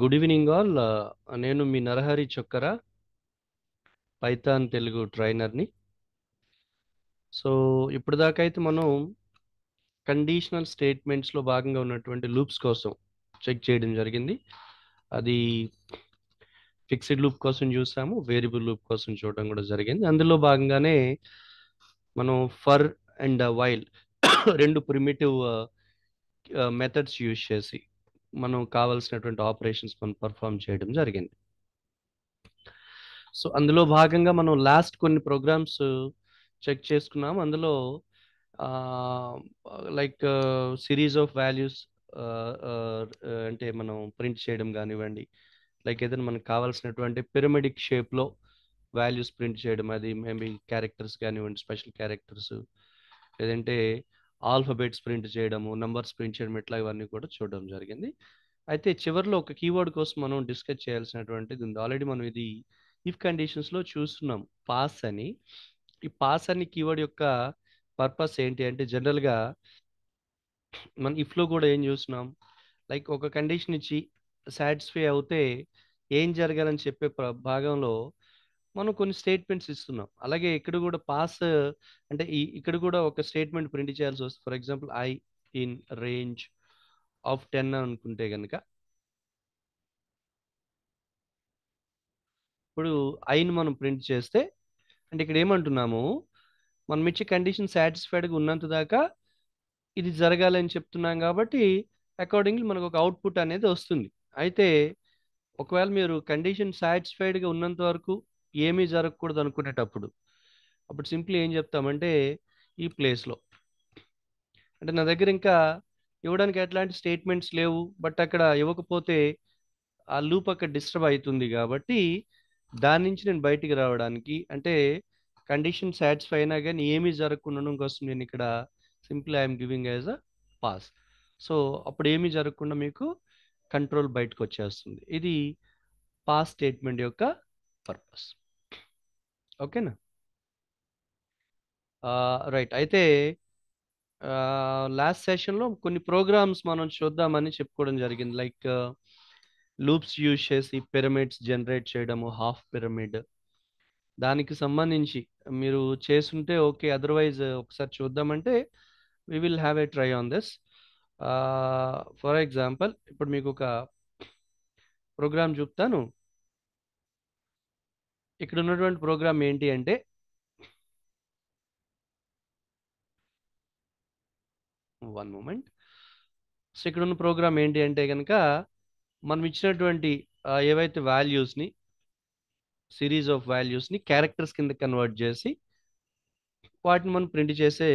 Good evening all నేను మీ Narahari Chokkara Python Telugu ట్రైనర్ని సో ఇప్పుడు దాకా అయితే మనం కండిషనల్ స్టేట్మెంట్స్లో భాగంగా ఉన్నటువంటి లూప్స్ కోసం చెక్ చేయడం జరిగింది అది ఫిక్స్డ్ లూప్ కోసం చూసాము వేరియబుల్ లూప్ కోసం చూడడం కూడా జరిగింది అందులో భాగంగానే మనం ఫర్ అండ్ వైల్ రెండు ప్రిమిటివ్ మెథడ్స్ యూజ్ చేసి మనం కావాల్సినటువంటి ఆపరేషన్స్ మనం పర్ఫామ్ చేయడం జరిగింది సో అందులో భాగంగా మనం లాస్ట్ కొన్ని ప్రోగ్రామ్స్ చెక్ చేసుకున్నాం అందులో లైక్ సిరీస్ ఆఫ్ వాల్యూస్ అంటే మనం ప్రింట్ చేయడం కానివ్వండి లైక్ ఏదైనా మనకు కావాల్సినటువంటి పిరమిడిక్ షేప్లో వాల్యూస్ ప్రింట్ చేయడం అది మేబీ క్యారెక్టర్స్ కానివ్వండి స్పెషల్ క్యారెక్టర్స్ లేదంటే ఆల్ఫబెట్స్ ప్రింట్ చేయడము నంబర్స్ ప్రింట్ చేయడం ఇట్లా ఇవన్నీ కూడా చూడడం జరిగింది అయితే చివరిలో ఒక కీవర్డ్ కోసం మనం డిస్కస్ చేయాల్సినటువంటిది ఉంది ఆల్రెడీ మనం ఇది ఇఫ్ కండిషన్స్లో చూస్తున్నాం పాస్ అని ఈ పాస్ అని కీవర్డ్ యొక్క పర్పస్ ఏంటి అంటే జనరల్గా మనం ఇఫ్లో కూడా ఏం చూస్తున్నాం లైక్ ఒక కండిషన్ ఇచ్చి సాటిస్ఫై అవుతే ఏం జరగాలని చెప్పే భాగంలో మనం కొన్ని స్టేట్మెంట్స్ ఇస్తున్నాం అలాగే ఇక్కడ కూడా పాస్ అంటే ఈ ఇక్కడ కూడా ఒక స్టేట్మెంట్ ప్రింట్ చేయాల్సి వస్తుంది for example I in range of ten అనుకుంటే కనుక ఇప్పుడు ఐని మనం ప్రింట్ చేస్తే అంటే ఇక్కడ ఏమంటున్నాము మనం ఇచ్చే కండిషన్ సాటిస్ఫైడ్గా ఉన్నంత దాకా ఇది జరగాలని చెప్తున్నాం కాబట్టి అకార్డింగ్లీ మనకు ఒక అవుట్పుట్ అనేది వస్తుంది అయితే ఒకవేళ మీరు కండిషన్ సాటిస్ఫైడ్గా ఉన్నంత వరకు ఏమీ జరగకూడదు అనుకునేటప్పుడు అప్పుడు సింప్లీ ఏం చెప్తామంటే ఈ ప్లేస్లో అంటే నా దగ్గర ఇంకా ఇవ్వడానికి ఎట్లాంటి స్టేట్మెంట్స్ లేవు బట్ అక్కడ ఇవ్వకపోతే ఆ లూప్ అక్కడ డిస్టర్బ్ అవుతుంది కాబట్టి దాని నుంచి నేను బయటికి రావడానికి అంటే కండిషన్ సాటిస్ఫై అయినా కానీ ఏమీ జరగకుండా కోసం నేను ఇక్కడ simple I'm giving as a pass so అప్పుడు ఏమీ జరగకుండా మీకు కంట్రోల్ బయటకు వచ్చేస్తుంది ఇది పాస్ స్టేట్మెంట్ యొక్క పర్పస్ ఓకేనా రైట్ అయితే లాస్ట్ సెషన్లో కొన్ని ప్రోగ్రామ్స్ మనం చూద్దామని చెప్పుకోవడం జరిగింది లైక్ లూప్స్ యూజ్ చేసి పిరమిడ్స్ జనరేట్ చేయడము హాఫ్ పిరమిడ్ దానికి సంబంధించి మీరు చేస్తుంటే ఓకే అదర్వైజ్ ఒకసారి చూద్దామంటే we will have a try on this for example ఇప్పుడు మీకు ఒక ప్రోగ్రామ్ చూపుతాను ఇక్కడ ఉన్నటువంటి ప్రోగ్రామ్ ఏంటి అంటే వన్ మూమెంట్ సో ఇక్కడ ఉన్న ప్రోగ్రామ్ ఏంటి అంటే కనుక మనం ఇచ్చినటువంటి ఏవైతే వాల్యూస్ని సిరీస్ ఆఫ్ వాల్యూస్ని క్యారెక్టర్స్ కింద కన్వర్ట్ చేసి వాటిని మనం ప్రింట్ చేసే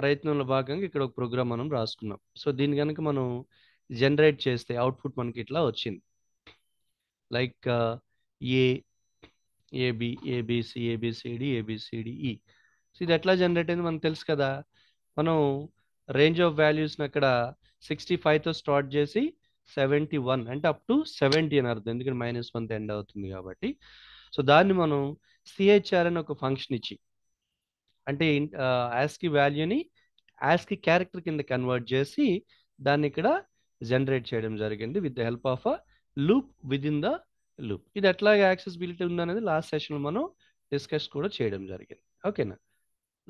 ప్రయత్నంలో భాగంగా ఇక్కడ ఒక ప్రోగ్రామ్ మనం రాసుకున్నాం సో దీన్ని కనుక మనం జనరేట్ చేస్తే అవుట్పుట్ మనకి ఇట్లా వచ్చింది like A A B A B C A B C D A B C D E so ఇది ఎట్లా జనరేట్ అయింది మనకు తెలుసు కదా మనం రేంజ్ ఆఫ్ వాల్యూస్ని అక్కడ సిక్స్టీ ఫైవ్తో స్టార్ట్ చేసి సెవెంటీ వన్ అంటే అప్ టు సెవెంటీ అని అర్థం ఎందుకంటే మైనస్ వన్ ఎండ్ అవుతుంది కాబట్టి సో దాన్ని మనం సిహెచ్ఆర్ అని ఒక ఫంక్షన్ ఇచ్చి అంటే యాస్కి వాల్యూని యాస్కి క్యారెక్టర్ కింద కన్వర్ట్ చేసి దాన్ని ఇక్కడ జనరేట్ చేయడం జరిగింది with the help of a loop within the loop ఇది ఎట్లాగే యాక్సెసిబిలిటీ ఉందనేది లాస్ట్ సెషన్లో మనం డిస్కస్ కూడా చేయడం జరిగింది ఓకేనా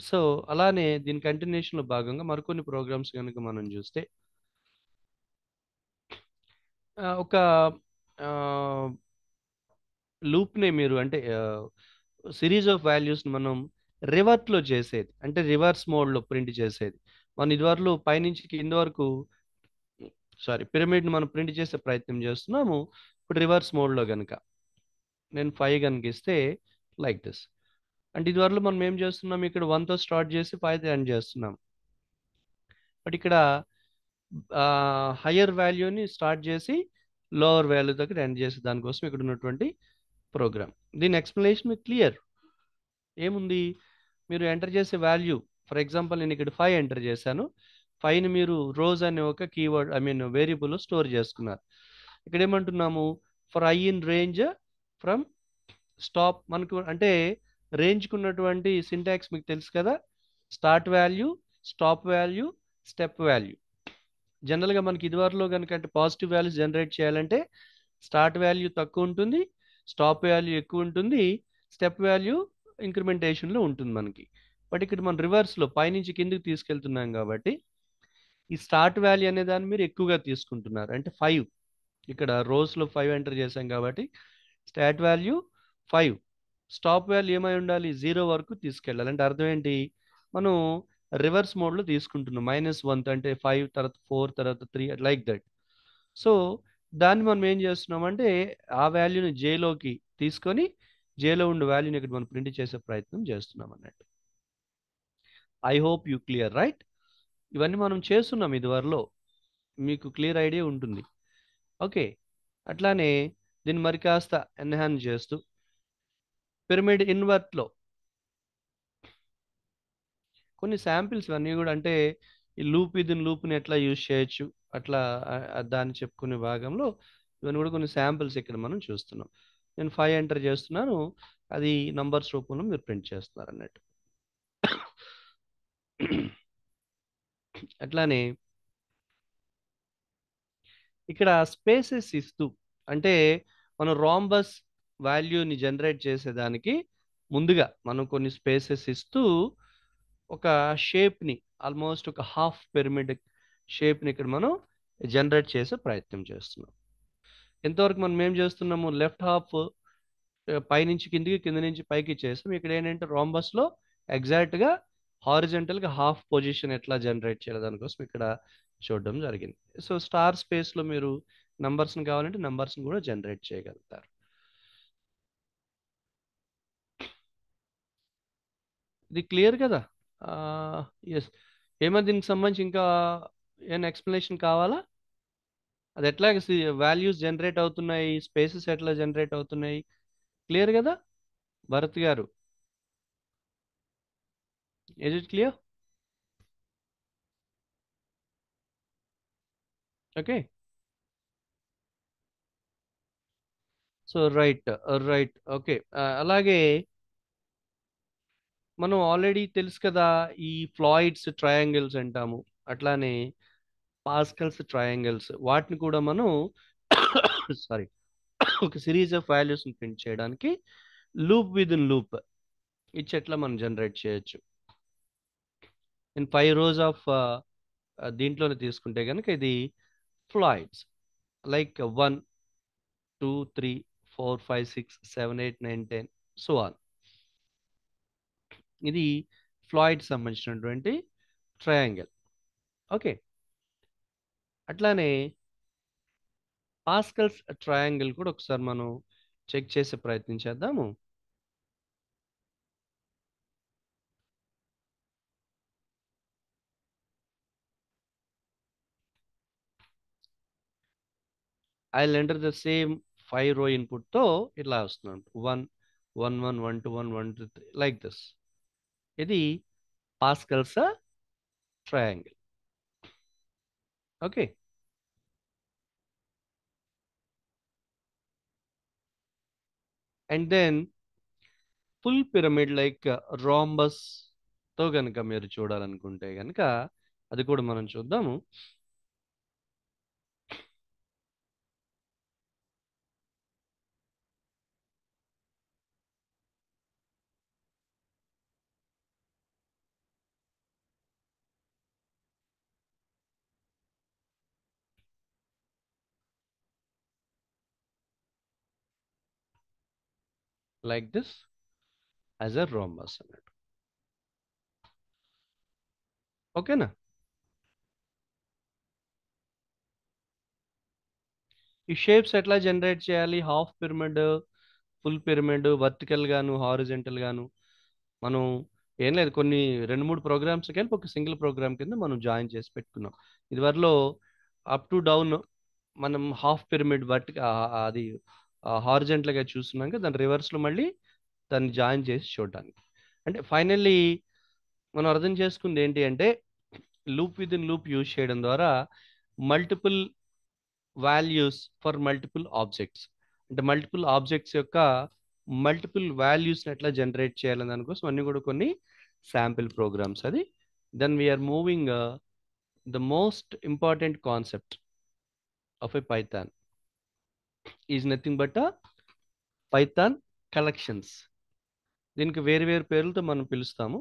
సో అలానే దీని కంటిన్యూషన్లో భాగంగా మరికొన్ని ప్రోగ్రామ్స్ కనుక మనం చూస్తే ఒక లూప్ని మీరు అంటే సిరీస్ ఆఫ్ వాల్యూస్ని మనం రివర్స్లో చేసేది అంటే రివర్స్ మోడ్లో ప్రింట్ చేసేది మనం ఇదివరకు పైనుంచి కింద వరకు సారీ పిరమిడ్ని మనం ప్రింట్ చేసే ప్రయత్నం చేస్తున్నాము ఇప్పుడు రివర్స్ మోడ్లో కనుక నేను ఫైవ్ కనుక ఇస్తే లైక్ దిస్ అంటే ఇదివరకు మనం ఏం చేస్తున్నాం ఇక్కడ వన్తో స్టార్ట్ చేసి ఫైవ్ ఎండ్ చేస్తున్నాం బట్ ఇక్కడ హయ్యర్ వాల్యూని స్టార్ట్ చేసి లోవర్ వాల్యూ దగ్గర ఎండ్ చేసి దానికోసం ఇక్కడ ఉన్నటువంటి ప్రోగ్రామ్ దీని ఎక్స్ప్లెనేషన్ మీకు క్లియర్ ఏముంది మీరు ఎంటర్ చేసే వాల్యూ ఫర్ ఎగ్జాంపుల్ నేను ఇక్కడ ఫైవ్ ఎంటర్ చేశాను ఫైవ్ని మీరు రోజ్ అనే ఒక కీవర్డ్ ఐ మీన్ వేరియబుల్లో స్టోర్ చేసుకున్నారు ఇక్కడ ఏమంటున్నాము for I in range from stop మనకు అంటే రేంజ్కి ఉన్నటువంటి సింటాక్స్ మీకు తెలుసు కదా start value stop value step value జనరల్గా మనకి ఇదివరలో కనుక అంటే పాజిటివ్ వాల్యూస్ జనరేట్ చేయాలంటే స్టార్ట్ వాల్యూ తక్కువ ఉంటుంది స్టాప్ వాల్యూ ఎక్కువ ఉంటుంది స్టెప్ వాల్యూ ఇంక్రిమెంటేషన్లో ఉంటుంది మనకి బట్ ఇక్కడ మనం రివర్స్లో పైనుంచి కిందకి తీసుకెళ్తున్నాం కాబట్టి ఈ స్టార్ట్ వాల్యూ అనే దాన్ని మీరు ఎక్కువగా తీసుకుంటున్నారు అంటే ఫైవ్ ఇక్కడ రోస్లో ఫైవ్ ఎంటర్ చేసాం కాబట్టి start value five stop value ఏమై ఉండాలి జీరో వరకు తీసుకెళ్ళాలి అంటే అర్థం ఏంటి మనం రివర్స్ మోడ్లో తీసుకుంటున్నాం మైనస్ వన్ అంటే ఫైవ్ తర్వాత ఫోర్ తర్వాత త్రీ లైక్ దట్ సో దాన్ని మనం ఏం చేస్తున్నాం అంటే ఆ వాల్యూని జేలోకి తీసుకొని జేలో ఉండే వాల్యూని ఇక్కడ మనం ప్రింట్ చేసే ప్రయత్నం చేస్తున్నాం అన్నట్టు I hope you clear right ఇవన్నీ మనం చేస్తున్నాం ఇదివరలో మీకు క్లియర్ ఐడియా ఉంటుంది ఓకే అట్లానే దీన్ని మరి కాస్త ఎన్హాన్స్ చేస్తూ పిరమిడ్ ఇన్వర్ట్లో కొన్ని శాంపిల్స్ అన్నీ కూడా అంటే ఈ లూప్ ఇది లూప్ని ఎట్లా యూజ్ చేయొచ్చు అట్లా దాన్ని చెప్పుకునే భాగంలో ఇవన్నీ కూడా కొన్ని శాంపిల్స్ ఇక్కడ మనం చూస్తున్నాం నేను ఫైవ్ ఎంటర్ చేస్తున్నాను అది నంబర్స్ రూపంలో మీరు ప్రింట్ చేస్తున్నారు అన్నట్టు అట్లానే ఇక్కడ స్పేసెస్ ఇస్తూ అంటే మనం రాంబస్ వాల్యూని జనరేట్ చేసేదానికి ముందుగా మనం కొన్ని స్పేసెస్ ఇస్తూ ఒక షేప్ని ఆల్మోస్ట్ ఒక హాఫ్ పిరమిడ్ షేప్ని ఇక్కడ మనం జనరేట్ చేసే ప్రయత్నం చేస్తున్నాం ఎంతవరకు మనం ఏం చేస్తున్నాము లెఫ్ట్ హాఫ్ పైనుంచి కిందికి కింద నుంచి పైకి చేస్తాం ఇక్కడ ఏంటంటే రాంబస్లో ఎగ్జాక్ట్గా హారిజెంటల్గా హాఫ్ పొజిషన్ ఎట్లా జనరేట్ చేయాలి దానికోసం ఇక్కడ చూడడం జరిగింది సో స్టార్ స్పేస్లో మీరు నంబర్స్ని కావాలంటే నంబర్స్ని కూడా జనరేట్ చేయగలుగుతారు ఇది క్లియర్ కదా ఎస్ ఏమైనా దీనికి సంబంధించి ఇంకా ఏమైనా ఎక్స్ప్లెనేషన్ కావాలా అది ఎట్లా వాల్యూస్ జనరేట్ అవుతున్నాయి స్పేసెస్ ఎట్లా జనరేట్ అవుతున్నాయి క్లియర్ కదా భరత్ గారు is it clear okay so right right okay అలాగే మనం ఆల్రెడీ తెలుసు కదా ఈ ఫ్లాయిడ్స్ ట్రయాంగిల్స్ అంటాము అట్లానే పాస్కల్స్ ట్రయాంగిల్స్ వాటిని కూడా మనం సారీ ఒక సిరీస్ ఆఫ్ వాల్యూస్ని ప్రింట్ చేయడానికి లూప్ విత్ ఇన్ లూప్ ఇచ్చట్లా మనం జనరేట్ చేయొచ్చు ఇన్ ఫైవ్ రోజ్ ఆఫ్ దీంట్లోనే తీసుకుంటే కనుక ఇది Floyd's like one two three four five six seven eight nine ten so on ఇది ఫ్లాయిడ్ సంబంధించినటువంటి ట్రయాంగిల్ ఓకే అట్లానే పాస్కల్స్ ట్రయాంగిల్ కూడా ఒకసారి మనం చెక్ చేసే ప్రయత్నం చేద్దాము I enter the same five row ఇన్పుట్తో ఇట్లా వస్తున్నాను one one one one two one one two three like this ఇది Pascal's triangle okay and then full pyramid like రాంబస్తో కనుక మీరు చూడాలనుకుంటే కనుక అది కూడా మనం చూద్దాము like this as a rhombus అన్నట్టు ఓకేనా ఈ షేప్స్ ఎట్లా జనరేట్ చేయాలి half pyramid full pyramid vertical గాను హారిజెంటల్ గాను మనం ఏం లేదు కొన్ని రెండు మూడు ప్రోగ్రామ్స్ కలిపి ఒక సింగిల్ ప్రోగ్రామ్ కింద మనం జాయిన్ చేసి పెట్టుకున్నాం ఇది వరలో అప్ టు డౌన్ మనం హాఫ్ పిరమిడ్ వర్టి అది హార్జెంట్లుగా చూస్తున్నాక దాని రివర్స్లో మళ్ళీ దాన్ని జాయిన్ చేసి చూడటానికి అంటే ఫైనల్లీ మనం అర్థం చేసుకుంది ఏంటి అంటే loop within loop use చేయడం ద్వారా multiple values for multiple objects అంటే మల్టిపుల్ ఆబ్జెక్ట్స్ యొక్క మల్టిపుల్ వాల్యూస్ని ఎట్లా జనరేట్ చేయాలని దానికోసం అన్ని కూడా కొన్ని శాంపిల్ ప్రోగ్రామ్స్ అది then we're moving the most important concept of a Python is nothing but Python collections దీనికి వేరు వేరు పేర్లతో మనం పిలుస్తాము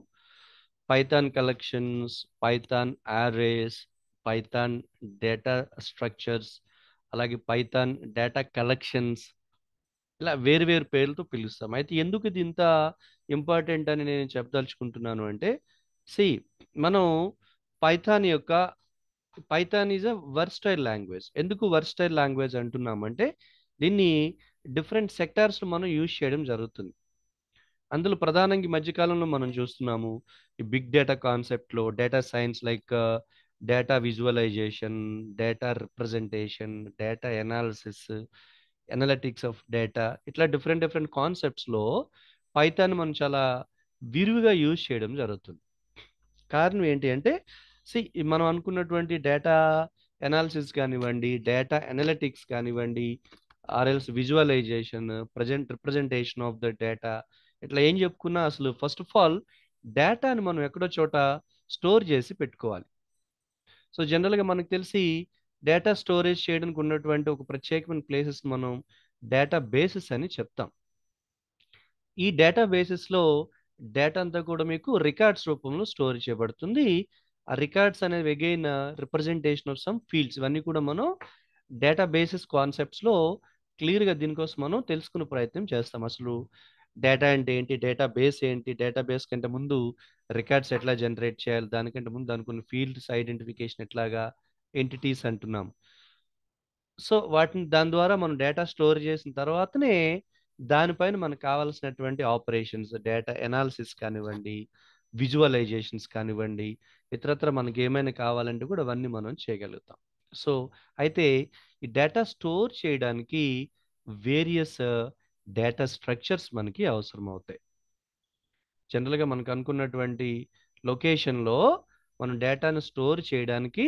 Python collections Python arrays Python data structures అలాగే పైథాన్ డేటా కలెక్షన్స్ ఇలా వేరు వేరు పేర్లతో పిలుస్తాం అయితే ఎందుకు ఇది ఇంత ఇంపార్టెంట్ అని నేను చెప్పదలుచుకుంటున్నాను అంటే సి మనం పైథాన్ యొక్క Python is a versatile language ఎందుకు వర్స్టైల్ లాంగ్వేజ్ అంటున్నామంటే దీన్ని డిఫరెంట్ సెక్టార్స్ మనం యూజ్ చేయడం జరుగుతుంది అందులో ప్రధానంగా ఈ మధ్యకాలంలో మనం చూస్తున్నాము ఈ బిగ్ డేటా కాన్సెప్ట్లో data science like data visualization data representation data analysis analytics of data ఇట్లా డిఫరెంట్ డిఫరెంట్ కాన్సెప్ట్స్లో పైథాన్ మనం చాలా విరివిగా యూజ్ చేయడం జరుగుతుంది కారణం ఏంటి అంటే సి మనం అనుకున్నటువంటి డేటా ఎనాలిసిస్ కానివ్వండి డేటా ఎనలిటిక్స్ కానివ్వండి ఆర్ఎల్స్ visualization present representation of the data ఇట్లా ఏం చెప్పుకున్నా అసలు ఫస్ట్ ఆఫ్ ఆల్ డేటాని మనం ఎక్కడో చోట స్టోర్ చేసి పెట్టుకోవాలి సో జనరల్గా మనకు తెలిసి డేటా స్టోరేజ్ చేయడానికి ఉన్నటువంటి ఒక ప్రత్యేకమైన ప్లేసెస్ మనం డేటా బేసిస్ అని చెప్తాం ఈ డేటా బేసిస్లో డేటా అంతా కూడా మీకు రికార్డ్స్ రూపంలో స్టోర్ చేయబడుతుంది ఆ రికార్డ్స్ అనేవి again representation of some fields ఇవన్నీ కూడా మనం డేటా బేసిస్ కాన్సెప్ట్స్లో క్లియర్గా దీనికోసం మనం తెలుసుకునే ప్రయత్నం చేస్తాం అసలు డేటా అంటే ఏంటి డేటా బేస్ ఏంటి డేటా బేస్ కంటే ముందు రికార్డ్స్ ఎట్లా జనరేట్ చేయాలి దానికంటే ముందు దానికి ఫీల్డ్స్ ఐడెంటిఫికేషన్ ఎట్లాగా ఎంటిటీస్ అంటున్నాం సో వాటిని దాని ద్వారా మనం డేటా స్టోర్ చేసిన తర్వాతనే దానిపైన మనకు కావాల్సినటువంటి ఆపరేషన్స్ డేటా ఎనాలిసిస్ కానివ్వండి విజువలైజేషన్స్ కానివ్వండి ఇతరత్ర మనకి ఏమైనా కావాలంటే కూడా అవన్నీ మనం చేయగలుగుతాం సో అయితే ఈ డేటా స్టోర్ చేయడానికి వేరియస్ డేటా స్ట్రక్చర్స్ మనకి అవసరం అవుతాయి జనరల్గా మనకు అనుకున్నటువంటి లొకేషన్లో మనం డేటాను స్టోర్ చేయడానికి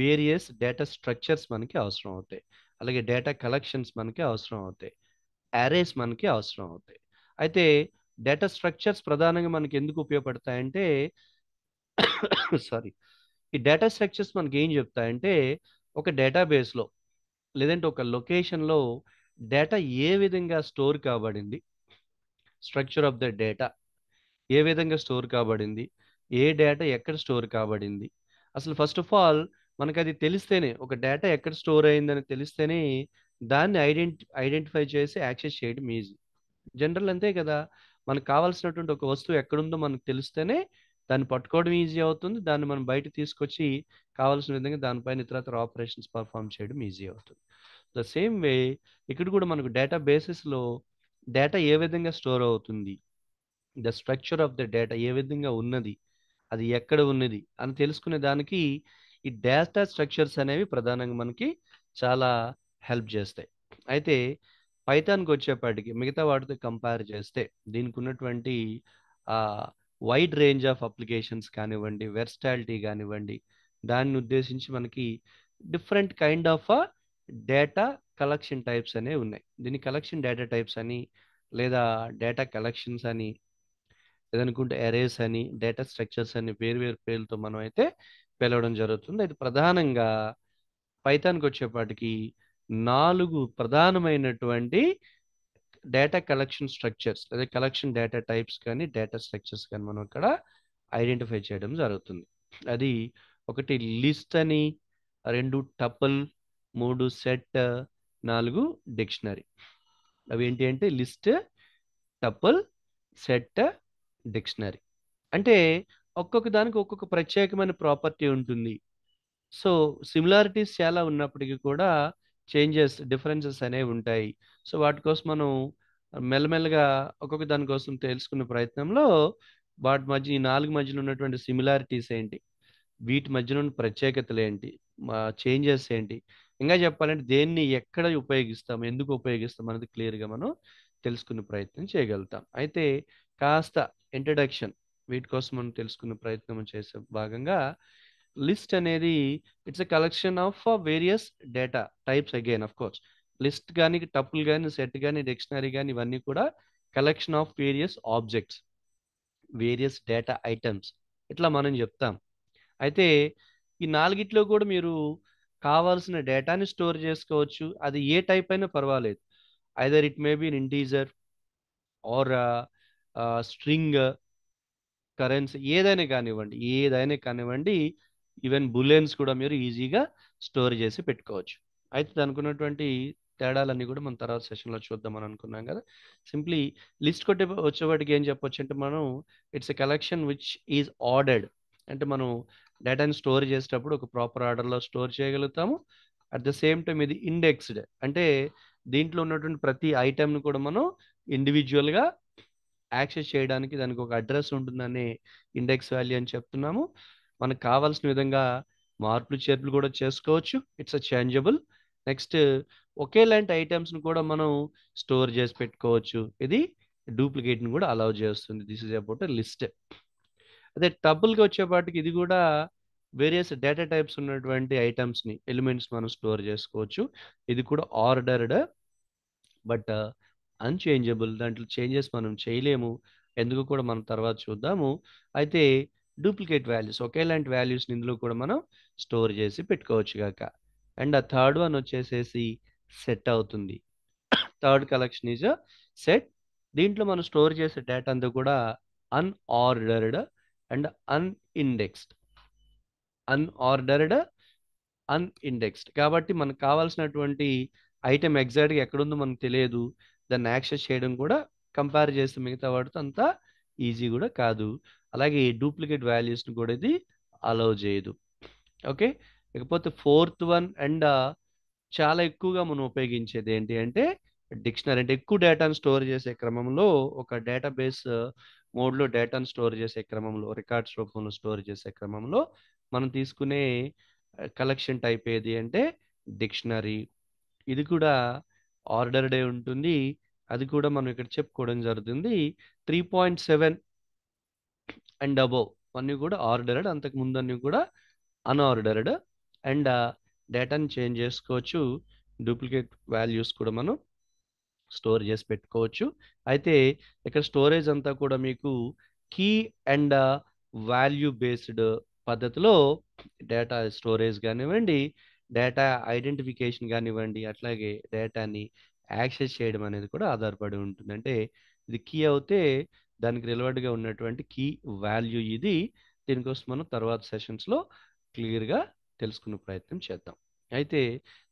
వేరియస్ డేటా స్ట్రక్చర్స్ మనకి అవసరం అవుతాయి అలాగే డేటా కలెక్షన్స్ మనకి అవసరం అవుతాయి యారేస్ మనకి అవసరం అవుతాయి అయితే డేటా స్ట్రక్చర్స్ ప్రధానంగా మనకి ఎందుకు ఉపయోగపడతాయంటే సారీ ఈ డేటా స్ట్రక్చర్స్ మనకి ఏం చెప్తాయంటే ఒక డేటాబేస్లో లేదంటే ఒక లొకేషన్లో డేటా ఏ విధంగా స్టోర్ కాబడింది స్ట్రక్చర్ ఆఫ్ ద డేటా ఏ విధంగా స్టోర్ కాబడింది ఏ డేటా ఎక్కడ స్టోర్ కాబడింది అసలు ఫస్ట్ ఆఫ్ ఆల్ మనకు అది తెలిస్తేనే ఒక డేటా ఎక్కడ స్టోర్ అయిందని తెలిస్తేనే దాన్ని ఐడెంటి ఐడెంటిఫై చేసి యాక్సెస్ చేయడం ఈజీ జనరల్ అంతే కదా మనకు కావాల్సినటువంటి ఒక వస్తువు ఎక్కడుందో మనకు తెలిస్తేనే దాన్ని పట్టుకోవడం ఈజీ అవుతుంది దాన్ని మనం బయట తీసుకొచ్చి కావాల్సిన విధంగా దానిపైన ఇతర ఆపరేషన్స్ పర్ఫామ్ చేయడం ఈజీ అవుతుంది ద సేమ్ వే ఇక్కడ కూడా మనకు డేటా బేసిస్లో డేటా ఏ విధంగా స్టోర్ అవుతుంది the structure of the data ఏ విధంగా ఉన్నది అది ఎక్కడ ఉన్నది అని తెలుసుకునే దానికి ఈ డేటా స్ట్రక్చర్స్ అనేవి ప్రధానంగా మనకి చాలా హెల్ప్ చేస్తాయి అయితే పైథాన్కి వచ్చేపాటికి మిగతా వాటితో కంపేర్ చేస్తే దీనికి ఉన్నటువంటి వైడ్ రేంజ్ ఆఫ్ అప్లికేషన్స్ కానివ్వండి వెర్స్టాలిటీ కానివ్వండి దాన్ని ఉద్దేశించి మనకి different kind of data collection types అనేవి ఉన్నాయి దీన్ని కలెక్షన్ డేటా టైప్స్ అని లేదా డేటా కలెక్షన్స్ అని లేదనుకుంటే ఎరేస్ అని డేటా స్ట్రక్చర్స్ అని వేరు పేర్లతో మనం అయితే పిలవడం జరుగుతుంది అది ప్రధానంగా పైథాన్కి వచ్చేపాటికి నాలుగు ప్రధానమైనటువంటి డేటా కలెక్షన్ స్ట్రక్చర్స్ అదే కలెక్షన్ డేటా టైప్స్ కానీ డేటా స్ట్రక్చర్స్ కానీ మనం అక్కడ ఐడెంటిఫై చేయడం జరుగుతుంది అది ఒకటి లిస్ట్ అని రెండు టపుల్ మూడు సెట్ నాలుగు డిక్షనరీ అవి ఏంటి అంటే లిస్ట్ టపుల్ సెట్ డిక్షనరీ అంటే ఒక్కొక్క దానికి ఒక్కొక్క ప్రత్యేకమైన ప్రాపర్టీ ఉంటుంది సో సిమిలారిటీస్ చాలా ఉన్నప్పటికీ కూడా చేంజెస్ డిఫరెన్సెస్ అనేవి ఉంటాయి సో వాటి కోసం మనం మెల్లమెల్లగా ఒక్కొక్క దానికోసం తెలుసుకునే ప్రయత్నంలో వాటి మధ్య ఈ నాలుగు మధ్యలో ఉన్నటువంటి సిమిలారిటీస్ ఏంటి వీటి మధ్యలో ఉన్న ప్రత్యేకతలు ఏంటి చేంజెస్ ఏంటి ఇంకా చెప్పాలంటే దేన్ని ఎక్కడ ఉపయోగిస్తాం ఎందుకు ఉపయోగిస్తాం అనేది క్లియర్గా మనం తెలుసుకునే ప్రయత్నం చేయగలుగుతాం అయితే కాస్త ఇంట్రడక్షన్ వీటి కోసం మనం తెలుసుకునే ప్రయత్నం చేసే భాగంగా లిస్ట్ అనేది it's a collection of various data types again of course list కానీ టపుల్ కానీ సెట్ కానీ డిక్షనరీ కానీ ఇవన్నీ కూడా collection of various objects various data items ఇట్లా మనం చెప్తాం అయితే ఈ నాలుగిట్లో కూడా మీరు కావాల్సిన డేటాని స్టోర్ చేసుకోవచ్చు అది ఏ టైప్ అయినా పర్వాలేదు either it may be in integer or string currency ఏదైనా కానివ్వండి ఏదైనా కానివ్వండి ఈవెన్ బులెన్స్ కూడా మీరు ఈజీగా స్టోర్ చేసి పెట్టుకోవచ్చు అయితే దానికి తేడాలన్నీ కూడా మనం తర్వాత సెషన్లో చూద్దామని అనుకున్నాం కదా సింప్లీ లిస్ట్ కొట్టే వచ్చేవాటికి ఏం చెప్పొచ్చు అంటే మనం it's a collection which is ordered అంటే మనం డేటాని స్టోర్ చేసేటప్పుడు ఒక ప్రాపర్ ఆర్డర్లో స్టోర్ చేయగలుగుతాము అట్ ద సేమ్ టైం ఇది ఇండెక్స్డ్ అంటే దీంట్లో ఉన్నటువంటి ప్రతి ఐటెంను కూడా మనం ఇండివిజువల్గా యాక్సెస్ చేయడానికి దానికి ఒక అడ్రస్ ఉంటుందని ఇండెక్స్ వాల్యూ అని చెప్తున్నాము మనకు కావాల్సిన విధంగా మార్పులు చేర్పులు కూడా చేసుకోవచ్చు ఇట్స్ అ చేంజబుల్ నెక్స్ట్ ఒకేలాంటి ఐటమ్స్ని కూడా మనం స్టోర్ చేసి పెట్టుకోవచ్చు ఇది డూప్లికేట్ని కూడా అలౌ చేస్తుంది దిస్ ఇస్ అబౌట్ లిస్ట్ అదే టబుల్కి వచ్చేపాటికి ఇది కూడా వేరియస్ డేటా టైప్స్ ఉన్నటువంటి ఐటమ్స్ని ఎలిమెంట్స్ మనం స్టోర్ చేసుకోవచ్చు ఇది కూడా ఆర్డర్డ్ బట్ అన్చేంజబుల్ దాంట్లో చేంజెస్ మనం చేయలేము ఎందుకు కూడా మనం తర్వాత చూద్దాము అయితే డూప్లికేట్ వాల్యూస్ ఒకేలాంటి వాల్యూస్ని ఇందులో కూడా మనం స్టోర్ చేసి పెట్టుకోవచ్చు కాక అండ్ ఆ థర్డ్ వన్ వచ్చేసేసి సెట్ అవుతుంది థర్డ్ కలెక్షన్ ఈజ్ సెట్ దీంట్లో మనం స్టోర్ చేసే డేటా అంతా కూడా unordered and unindexed unordered unindexed కాబట్టి మనకు కావాల్సినటువంటి ఐటెం ఎగ్జాక్ట్గా ఎక్కడుందో మనకు తెలియదు దాన్ని యాక్సెస్ చేయడం కూడా కంపేర్ చేస్తే మిగతా వాటితో అంత ఈజీ కూడా కాదు అలాగే డూప్లికేట్ వాల్యూస్ని కూడా ఇది అలౌ చేయదు ఓకే ఇకపోతే ఫోర్త్ వన్ అండ్ చాలా ఎక్కువగా మనం ఉపయోగించేది ఏంటి అంటే డిక్షనరీ అంటే ఎక్కువ డేటాను స్టోర్ చేసే క్రమంలో ఒక డేటాబేస్ మోడ్లో డేటాను స్టోర్ చేసే క్రమంలో రికార్డ్స్ రూపంలో స్టోర్ చేసే క్రమంలో మనం తీసుకునే కలెక్షన్ టైప్ ఏది అంటే డిక్షనరీ ఇది కూడా ఆర్డర్డే ఉంటుంది అది కూడా మనం ఇక్కడ చెప్పుకోవడం జరుగుతుంది three point seven and above అన్నీ కూడా ఆర్డర్డ్ అంతకు ముందు అన్ని కూడా అన్ఆర్డర్డ్ అండ్ డేటాని చేంజ్ చేసుకోవచ్చు డూప్లికేట్ వాల్యూస్ కూడా మనం స్టోర్ చేసి పెట్టుకోవచ్చు అయితే ఇక్కడ స్టోరేజ్ అంతా కూడా మీకు కీ అండ్ వాల్యూ బేస్డ్ పద్ధతిలో డేటా స్టోరేజ్ కానివ్వండి డేటా ఐడెంటిఫికేషన్ కానివ్వండి అట్లాగే డేటాని యాక్సెస్ చేయడం అనేది కూడా ఆధారపడి ఉంటుంది అంటే ఇది కీ అవుతే దానికి రిలవెంట్గా ఉన్నటువంటి కీ వాల్యూ ఇది దీనికోసం మనం తర్వాత సెషన్స్లో క్లియర్గా తెలుసుకునే ప్రయత్నం చేద్దాం అయితే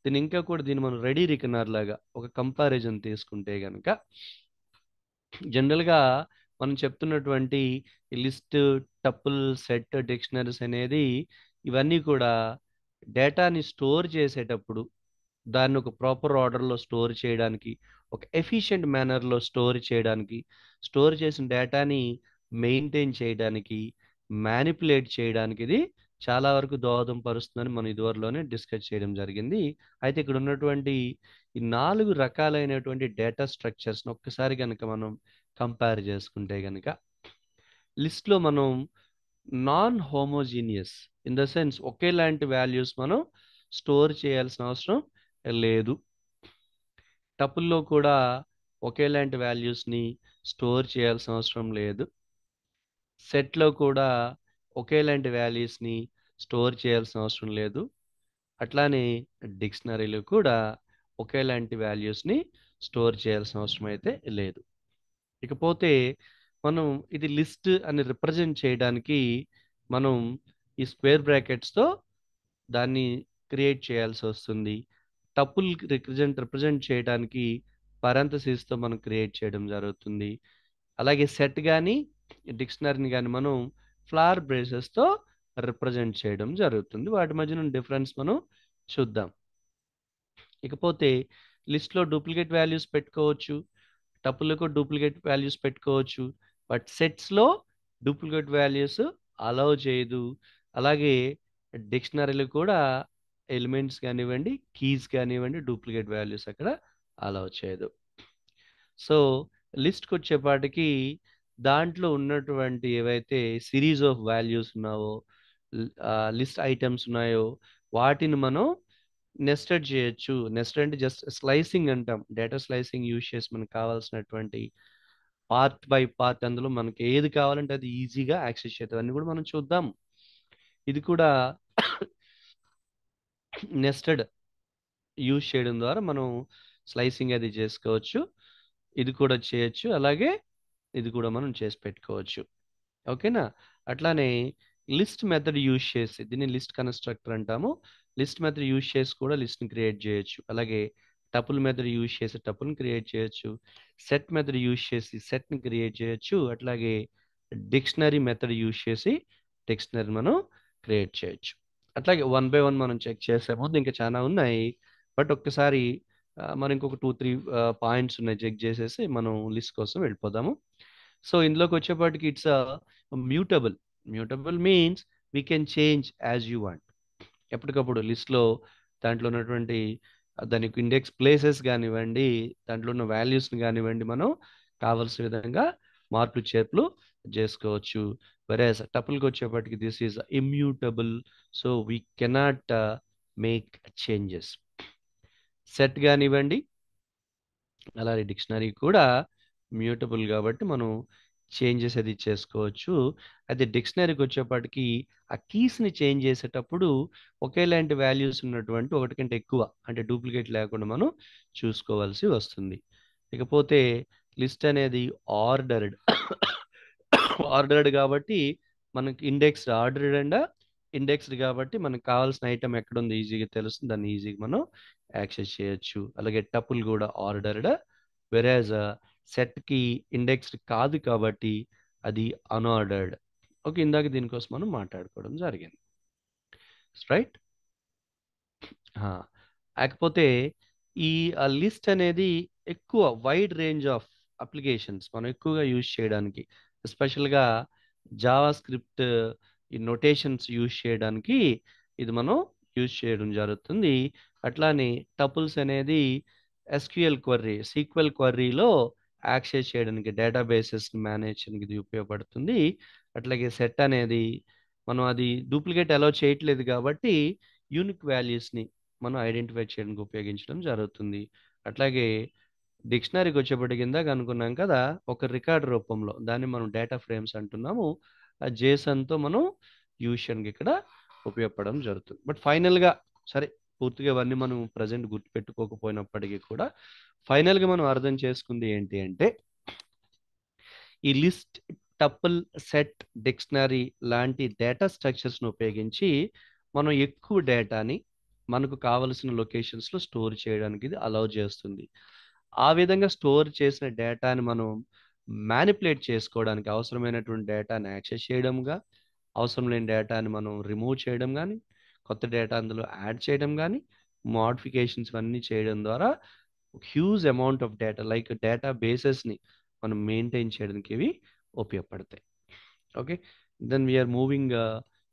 దీని ఇంకా కూడా దీన్ని మనం రెడీ రికనర్ లాగా ఒక కంపారిజన్ తీసుకుంటే కనుక జనరల్గా మనం చెప్తున్నటువంటి లిస్ట్ టపుల్ సెట్ డిక్షనరీస్ అనేది ఇవన్నీ కూడా డేటాని స్టోర్ చేసేటప్పుడు దాన్ని ఒక ప్రాపర్ ఆర్డర్లో స్టోర్ చేయడానికి ఒక ఎఫిషియంట్ మేనర్లో స్టోర్ చేయడానికి స్టోర్ చేసిన డేటాని మెయింటైన్ చేయడానికి మ్యానిపులేట్ చేయడానికి ఇది చాలా వరకు దోహదం పరుస్తుందని మనం ఇదివరలోనే డిస్కస్ చేయడం జరిగింది అయితే ఇక్కడ ఉన్నటువంటి ఈ నాలుగు రకాలైనటువంటి డేటా స్ట్రక్చర్స్ని ఒక్కసారి కనుక మనం కంపేర్ చేసుకుంటే కనుక లిస్ట్లో మనం non homogeneous in the sense ఒకేలాంటి వాల్యూస్ మనం స్టోర్ చేయాల్సిన అవసరం లేదు టపుల్లో కూడా ఒకేలాంటి వాల్యూస్ని స్టోర్ చేయాల్సిన అవసరం లేదు సెట్లో కూడా ఒకేలాంటి వాల్యూస్ని స్టోర్ చేయాల్సిన అవసరం లేదు అట్లానే డిక్షనరీలు కూడా ఒకేలాంటి వాల్యూస్ని స్టోర్ చేయాల్సిన అవసరం అయితే లేదు ఇకపోతే మనం ఇది లిస్ట్ అని రిప్రజెంట్ చేయడానికి మనం ఈ స్క్వేర్ బ్రాకెట్స్తో దాన్ని క్రియేట్ చేయాల్సి వస్తుంది టపుల్ రిప్రజెంట్ రిప్రజెంట్ చేయడానికి పరాంథసిస్తో మనం క్రియేట్ చేయడం జరుగుతుంది అలాగే సెట్ కానీ డిక్షనరీని కానీ మనం ఫ్లవర్ బ్రేసెస్తో రిప్రజెంట్ చేయడం జరుగుతుంది వాటి మధ్యన డిఫరెన్స్ మనం చూద్దాం ఇకపోతే లిస్ట్లో డూప్లికేట్ వాల్యూస్ పెట్టుకోవచ్చు టపుల్కు డూప్లికేట్ వాల్యూస్ పెట్టుకోవచ్చు బట్ సెట్స్లో డూప్లికేట్ వాల్యూస్ అలౌ చేయదు అలాగే డిక్షనరీలు కూడా ఎలిమెంట్స్ కానివ్వండి కీస్ కానివ్వండి డూప్లికేట్ వాల్యూస్ అక్కడ అలా చేయదు సో లిస్ట్కి వచ్చేపాటికి దాంట్లో ఉన్నటువంటి ఏవైతే సిరీస్ ఆఫ్ వాల్యూస్ ఉన్నావో లిస్ట్ ఐటమ్స్ ఉన్నాయో వాటిని మనం నెస్టెడ్ చేయొచ్చు నెస్టెడ్ అంటే జస్ట్ స్లైసింగ్ అంటాం డేటా స్లైసింగ్ యూజ్ చేసి మనకు కావాల్సినటువంటి పార్ట్ బై పార్ట్ అందులో మనకి ఏది కావాలంటే అది ఈజీగా యాక్సెస్ చేద్దాం అన్ని కూడా మనం చూద్దాం ఇది కూడా నెస్టెడ్ యూజ్ చేయడం ద్వారా మనం స్లైసింగ్ అది చేసుకోవచ్చు ఇది కూడా చేయొచ్చు అలాగే ఇది కూడా మనం చేసి పెట్టుకోవచ్చు ఓకేనా అట్లానే లిస్ట్ మెథడ్ యూజ్ చేసి దీన్ని లిస్ట్ కన్స్ట్రక్టర్ అంటాము లిస్ట్ మెథడ్ యూజ్ చేసి కూడా లిస్ట్ని క్రియేట్ చేయొచ్చు అలాగే టపుల్ మెథడ్ యూజ్ చేసి టపుల్ని క్రియేట్ చేయొచ్చు సెట్ మెథడ్ యూజ్ చేసి సెట్ని క్రియేట్ చేయొచ్చు అట్లాగే డిక్షనరీ మెథడ్ యూజ్ చేసి డిక్షనరీ మనం క్రియేట్ చేయొచ్చు అట్లాగే వన్ బై వన్ మనం చెక్ చేసాము ఇంకా చాలా ఉన్నాయి బట్ ఒక్కసారి మనం ఇంకొక టూ త్రీ పాయింట్స్ ఉన్నాయి చెక్ చేసేసి మనం లిస్ట్ కోసం వెళ్ళిపోదాము సో ఇందులోకి వచ్చేపాటికి it's a mutable mutable means we can change as you want ఎప్పటికప్పుడు లిస్ట్లో దాంట్లో ఉన్నటువంటి దానికి ఇండెక్స్ ప్లేసెస్ కానివ్వండి దాంట్లో ఉన్న వాల్యూస్ని కానివ్వండి మనం కావలసిన విధంగా మార్పులు చేర్పులు చేసుకోవచ్చు వెరాజ్ టపుల్కి వచ్చేప్పటికి this is immutable so we cannot make changes set కానివ్వండి అలాగే డిక్షనరీ కూడా మ్యూటబుల్ కాబట్టి మనం చేంజెస్ అది చేసుకోవచ్చు అయితే డిక్షనరీకి వచ్చేపటికి ఆ కీస్ని చేంజ్ చేసేటప్పుడు ఒకేలాంటి వాల్యూస్ ఉన్నటువంటి ఒకటి కంటే ఎక్కువ అంటే డూప్లికేట్ లేకుండా మనం చూసుకోవాల్సి వస్తుంది ఇకపోతే లిస్ట్ అనేది ఆర్డర్డ్ ఆర్డర్డ్ కాబట్టి మనకి ఇండెక్స్డ్ ఆర్డర్డ్ అండ్ ఇండెక్స్డ్ కాబట్టి మనకు కావాల్సిన ఐటమ్ ఎక్కడ ఉంది ఈజీగా తెలుస్తుంది దాన్ని ఈజీగా మనం యాక్సెస్ చేయొచ్చు అలాగే టపుల్ కూడా ఆర్డర్డ్ వెరాజ్ సెట్కి ఇండెక్స్డ్ కాదు కాబట్టి అది అన్ఆర్డర్డ్ ఓకే ఇందాక దీనికోసం మనం మాట్లాడుకోవడం జరిగింది రైట్ కాకపోతే ఈ లిస్ట్ అనేది ఎక్కువ వైడ్ రేంజ్ ఆఫ్ అప్లికేషన్స్ మనం ఎక్కువగా యూజ్ చేయడానికి ఎస్పెషల్గా జావా స్క్రిప్ట్ ఈ నొటేషన్స్ యూజ్ చేయడానికి ఇది మనం యూజ్ చేయడం జరుగుతుంది అట్లానే టపుల్స్ అనేది ఎస్క్యూఎల్ క్వర్రీ సీక్వెల్ క్వర్రీలో యాక్సెస్ చేయడానికి డేటాబేసెస్ మేనేజ్ చేయడానికి ఇది ఉపయోగపడుతుంది అట్లాగే సెట్ అనేది మనం అది డూప్లికేట్ అలో చేయట్లేదు కాబట్టి యూనిక్ వాల్యూస్ని మనం ఐడెంటిఫై చేయడానికి ఉపయోగించడం జరుగుతుంది అట్లాగే డిక్షనరీకి వచ్చేప్పటికి కింద అనుకున్నాం కదా ఒక రికార్డ్ రూపంలో దాన్ని మనం డేటా ఫ్రేమ్స్ అంటున్నాము ఆ జేసన్తో మనం యూషన్కి ఇక్కడ ఉపయోగపడడం జరుగుతుంది బట్ ఫైనల్గా సరే పూర్తిగా ఇవన్నీ మనం ప్రజెంట్ గుర్తుపెట్టుకోకపోయినప్పటికీ కూడా ఫైనల్గా మనం అర్థం చేసుకుంది ఏంటి అంటే ఈ లిస్ట్ టపుల్ సెట్ డిక్షనరీ లాంటి డేటా స్ట్రక్చర్స్ను ఉపయోగించి మనం ఎక్కువ డేటాని మనకు కావలసిన లొకేషన్స్లో స్టోర్ చేయడానికి ఇది అలౌ చేస్తుంది ఆ విధంగా స్టోర్ చేసిన డేటాని మనం మ్యానిపులేట్ చేసుకోవడానికి అవసరమైనటువంటి డేటాని యాక్సెస్ చేయడంగా అవసరం లేని డేటాని మనం రిమూవ్ చేయడం కానీ కొత్త డేటా అందులో యాడ్ చేయడం కానీ మోడిఫికేషన్స్ అన్నీ చేయడం ద్వారా huge amount of data like data బేసెస్ని మనం మెయింటైన్ చేయడానికి ఇవి ఉపయోగపడతాయి okay then we're moving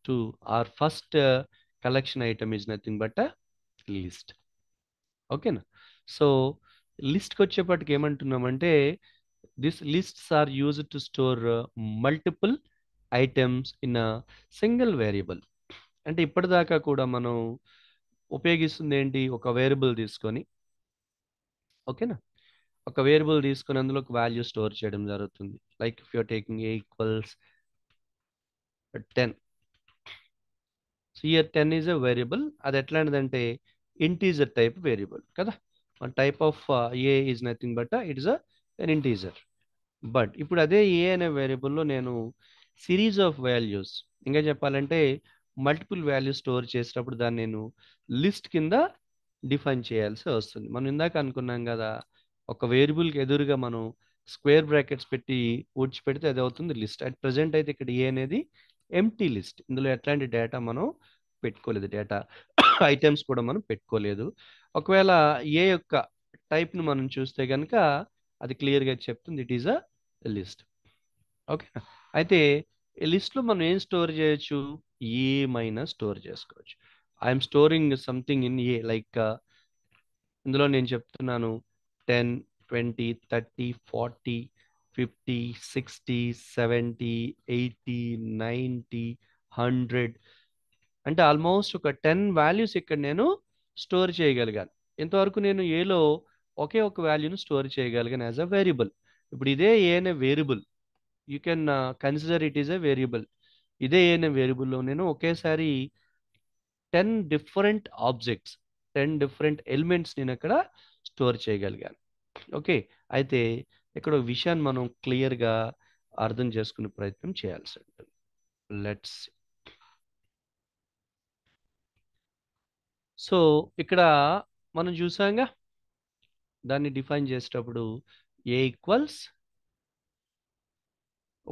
to our first collection item is nothing but list ఓకేనా సో లిస్ట్కి వచ్చేపాటికి ఏమంటున్నామంటే this lists are use to store multiple items in a single variable అంటే ఇప్పటిదాకా కూడా మనం ఉపయోగిస్తుంది ఏంటి ఒక వేరియబుల్ తీసుకొని ఓకేనా ఒక వేరియబుల్ తీసుకొని అందులో ఒక వాల్యూ స్టోర్ చేయడం జరుగుతుంది like if you're taking A equals ten so here ten is a variable అది ఎట్లాంటిదంటే ఇంటీజర్ టైప్ వేరియబుల్ కదా ఆ type of A is nothing but it is an integer but ఇప్పుడు అదే ఏ అనే వేరియబుల్లో నేను సిరీస్ ఆఫ్ వాల్యూస్ ఇంకా చెప్పాలంటే మల్టిపుల్ వాల్యూస్ స్టోర్ చేసేటప్పుడు దాన్ని నేను లిస్ట్ కింద డిఫైన్ చేయాల్సి వస్తుంది మనం ఇందాక అనుకున్నాం కదా ఒక వేరియబుల్కి ఎదురుగా మనం స్క్వేర్ బ్రాకెట్స్ పెట్టి ఊడ్చిపెడితే అది అవుతుంది లిస్ట్ అట్ ప్రజెంట్ అయితే ఇక్కడ ఏ అనేది ఎంటీ లిస్ట్ ఇందులో ఎట్లాంటి డేటా మనం పెట్టుకోలేదు డేటా ఐటమ్స్ కూడా మనం పెట్టుకోలేదు ఒకవేళ ఏ యొక్క టైప్ను మనం చూస్తే కనుక అది క్లియర్గా చెప్తుంది it is a list okay అయితే ఈ లిస్ట్లో మనం ఏం స్టోర్ చేయొచ్చు ఏమైనా స్టోర్ చేసుకోవచ్చు I'm storing something in a like ఇందులో నేను చెప్తున్నాను ten twenty thirty forty fifty sixty seventy eighty ninety hundred అంటే ఆల్మోస్ట్ ఒక టెన్ వాల్యూస్ ఇక్కడ నేను స్టోర్ చేయగలిగాను ఇంతవరకు నేను ఏలో ఒకే ఒక వాల్యూను స్టోర్ చేయగలిగాను యాజ్ అ వేరియబుల్ ఇప్పుడు ఇదే ఏనే variable you can consider it is a variable ఇదే ఏనే వేరియబుల్లో నేను ఒకేసారి ten different objects ten different elements నేను అక్కడ స్టోర్ చేయగలిగాను ఓకే అయితే ఇక్కడ విషయాన్ని మనం క్లియర్గా అర్థం చేసుకునే ప్రయత్నం చేయాల్సి ఉంటుంది లెట్స్ సో ఇక్కడ మనం చూసాంగా దాన్ని డిఫైన్ చేసేటప్పుడు ఏ ఈక్వల్స్